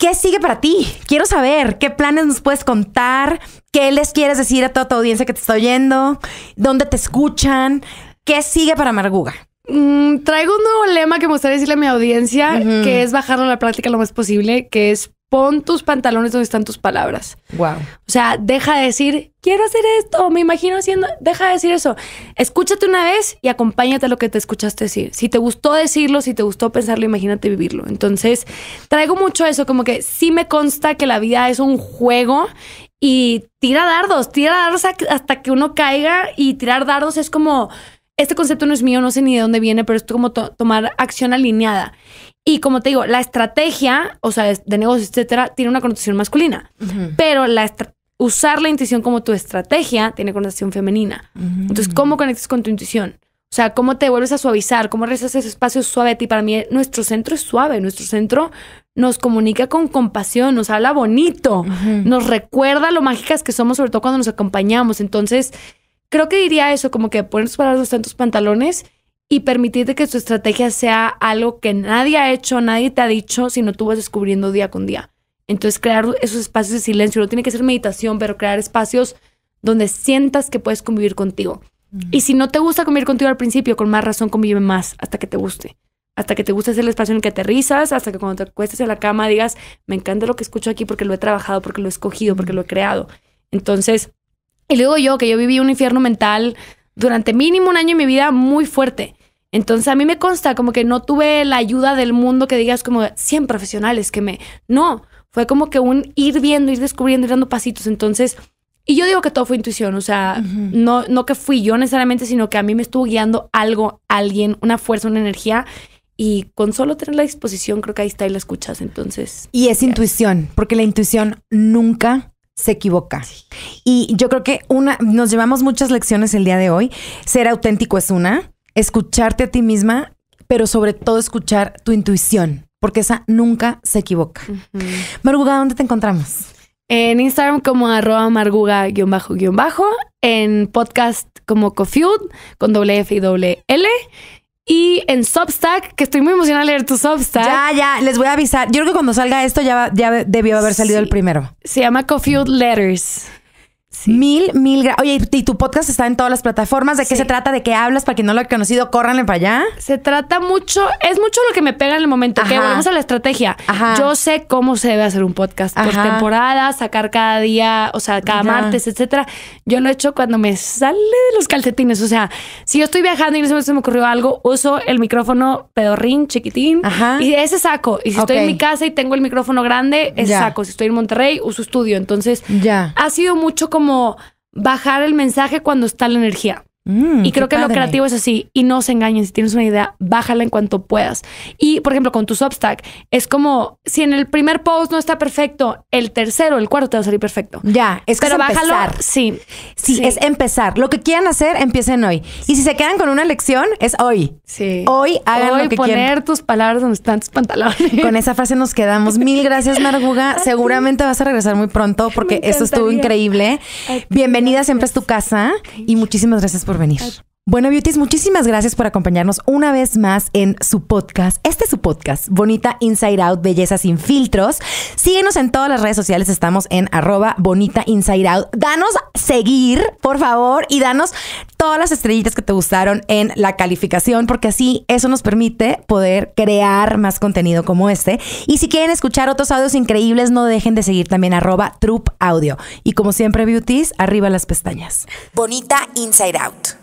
¿Qué sigue para ti? Quiero saber qué planes nos puedes contar, qué les quieres decir a toda tu audiencia que te está oyendo, dónde te escuchan, qué sigue para Marguga. Mm, traigo un nuevo lema que me gustaría decirle a mi audiencia, que es bajarlo a la práctica lo más posible, que es pon tus pantalones donde están tus palabras. Wow. O sea, deja de decir, quiero hacer esto, me imagino haciendo, deja de decir eso. Escúchate una vez y acompáñate a lo que te escuchaste decir. Si te gustó decirlo, si te gustó pensarlo, imagínate vivirlo. Entonces, traigo mucho eso, como que sí me consta que la vida es un juego y tira dardos, tira dardos hasta que uno caiga y tirar dardos es como, este concepto no es mío, no sé ni de dónde viene, pero es como tomar acción alineada. Y como te digo, la estrategia, o sea, de negocios, etcétera, tiene una connotación masculina. Pero usar la intuición como tu estrategia tiene connotación femenina. Entonces, ¿cómo conectas con tu intuición? O sea, ¿cómo te vuelves a suavizar? ¿Cómo realizas ese espacio suave a ti? Para mí, nuestro centro es suave. Nuestro centro nos comunica con compasión, nos habla bonito, nos recuerda lo mágicas que somos, sobre todo cuando nos acompañamos. Entonces, creo que diría eso, como que ponernos parar los tantos pantalones y permitirte que tu estrategia sea algo que nadie ha hecho, nadie te ha dicho, sino tú vas descubriendo día con día. Entonces, crear esos espacios de silencio, no tiene que ser meditación, pero crear espacios donde sientas que puedes convivir contigo. Mm. Y si no te gusta convivir contigo al principio, con más razón convive más hasta que te guste. Hasta que te guste el espacio en el que aterrizas, hasta que cuando te acuestes en la cama digas, me encanta lo que escucho aquí porque lo he trabajado, porque lo he escogido, porque mm. lo he creado. Entonces, y luego yo, que yo viví un infierno mental durante mínimo un año en mi vida muy fuerte entonces a mí me consta como que no tuve la ayuda del mundo que digas como 100 profesionales que me... No, fue como que un ir viendo, ir descubriendo, ir dando pasitos. Entonces, y yo digo que todo fue intuición, o sea, no, no que fui yo necesariamente, sino que a mí me estuvo guiando algo, alguien, una fuerza, una energía. Y con solo tener la disposición, creo que ahí está y la escuchas, entonces. Y es intuición, porque la intuición nunca se equivoca. Y yo creo que una, nos llevamos muchas lecciones el día de hoy. Ser auténtico es una, escucharte a ti misma, pero sobre todo escuchar tu intuición, porque esa nunca se equivoca. Marguga, ¿dónde te encontramos? En Instagram como arroba marguga bajo en podcast como CoFeud con doble F y L. Y en Substack, que estoy muy emocionada de leer tu Substack. Ya, ya, les voy a avisar. Yo creo que cuando salga esto ya, ya debió haber salido el primero. Se llama CoFeud Letters. Mil, mil Oye, y tu podcast está en todas las plataformas. ¿De qué se trata? ¿De qué hablas? Para que no lo ha conocido, córranle para allá. Se trata mucho, es mucho lo que me pega en el momento. Que volvemos a la estrategia. Yo sé cómo se debe hacer un podcast por temporada, sacar cada día, o sea, cada martes, etcétera. Yo lo he hecho cuando me sale de los calcetines. O sea, si yo estoy viajando y no se me ocurrió algo, uso el micrófono pedorrín, chiquitín, y ese saco. Y si estoy en mi casa y tengo el micrófono grande, ese saco. Si estoy en Monterrey, uso estudio. Entonces, ya. ha sido mucho como bajar el mensaje cuando está la energía. Mm, y creo que lo creativo es así. Y no se engañen, si tienes una idea, bájala en cuanto puedas. Y, por ejemplo, con tu Substack, es como si en el primer post no está perfecto, el tercero, el cuarto te va a salir perfecto. Ya, es que Pero Sí, sí, es empezar. Lo que quieran hacer, empiecen hoy. Y si se quedan con una lección, es hoy. Sí. Hoy hagan lo que poner tus palabras donde están tus pantalones. Con esa frase nos quedamos. Mil gracias, Marguga. *laughs* Seguramente vas a regresar muy pronto porque esto estuvo increíble. Bienvenida, siempre es tu casa. Y muchísimas gracias por venir. Bueno, beauties, muchísimas gracias por acompañarnos una vez más en su podcast. Este es su podcast, Bonita Inside Out, Belleza sin filtros. Síguenos en todas las redes sociales, estamos en arroba Bonita Inside Out. Danos seguir, por favor, y danos todas las estrellitas que te gustaron en la calificación, porque así eso nos permite poder crear más contenido como este. Y si quieren escuchar otros audios increíbles, no dejen de seguir también arroba Audio. Y como siempre, beauties, arriba las pestañas. Bonita Inside Out.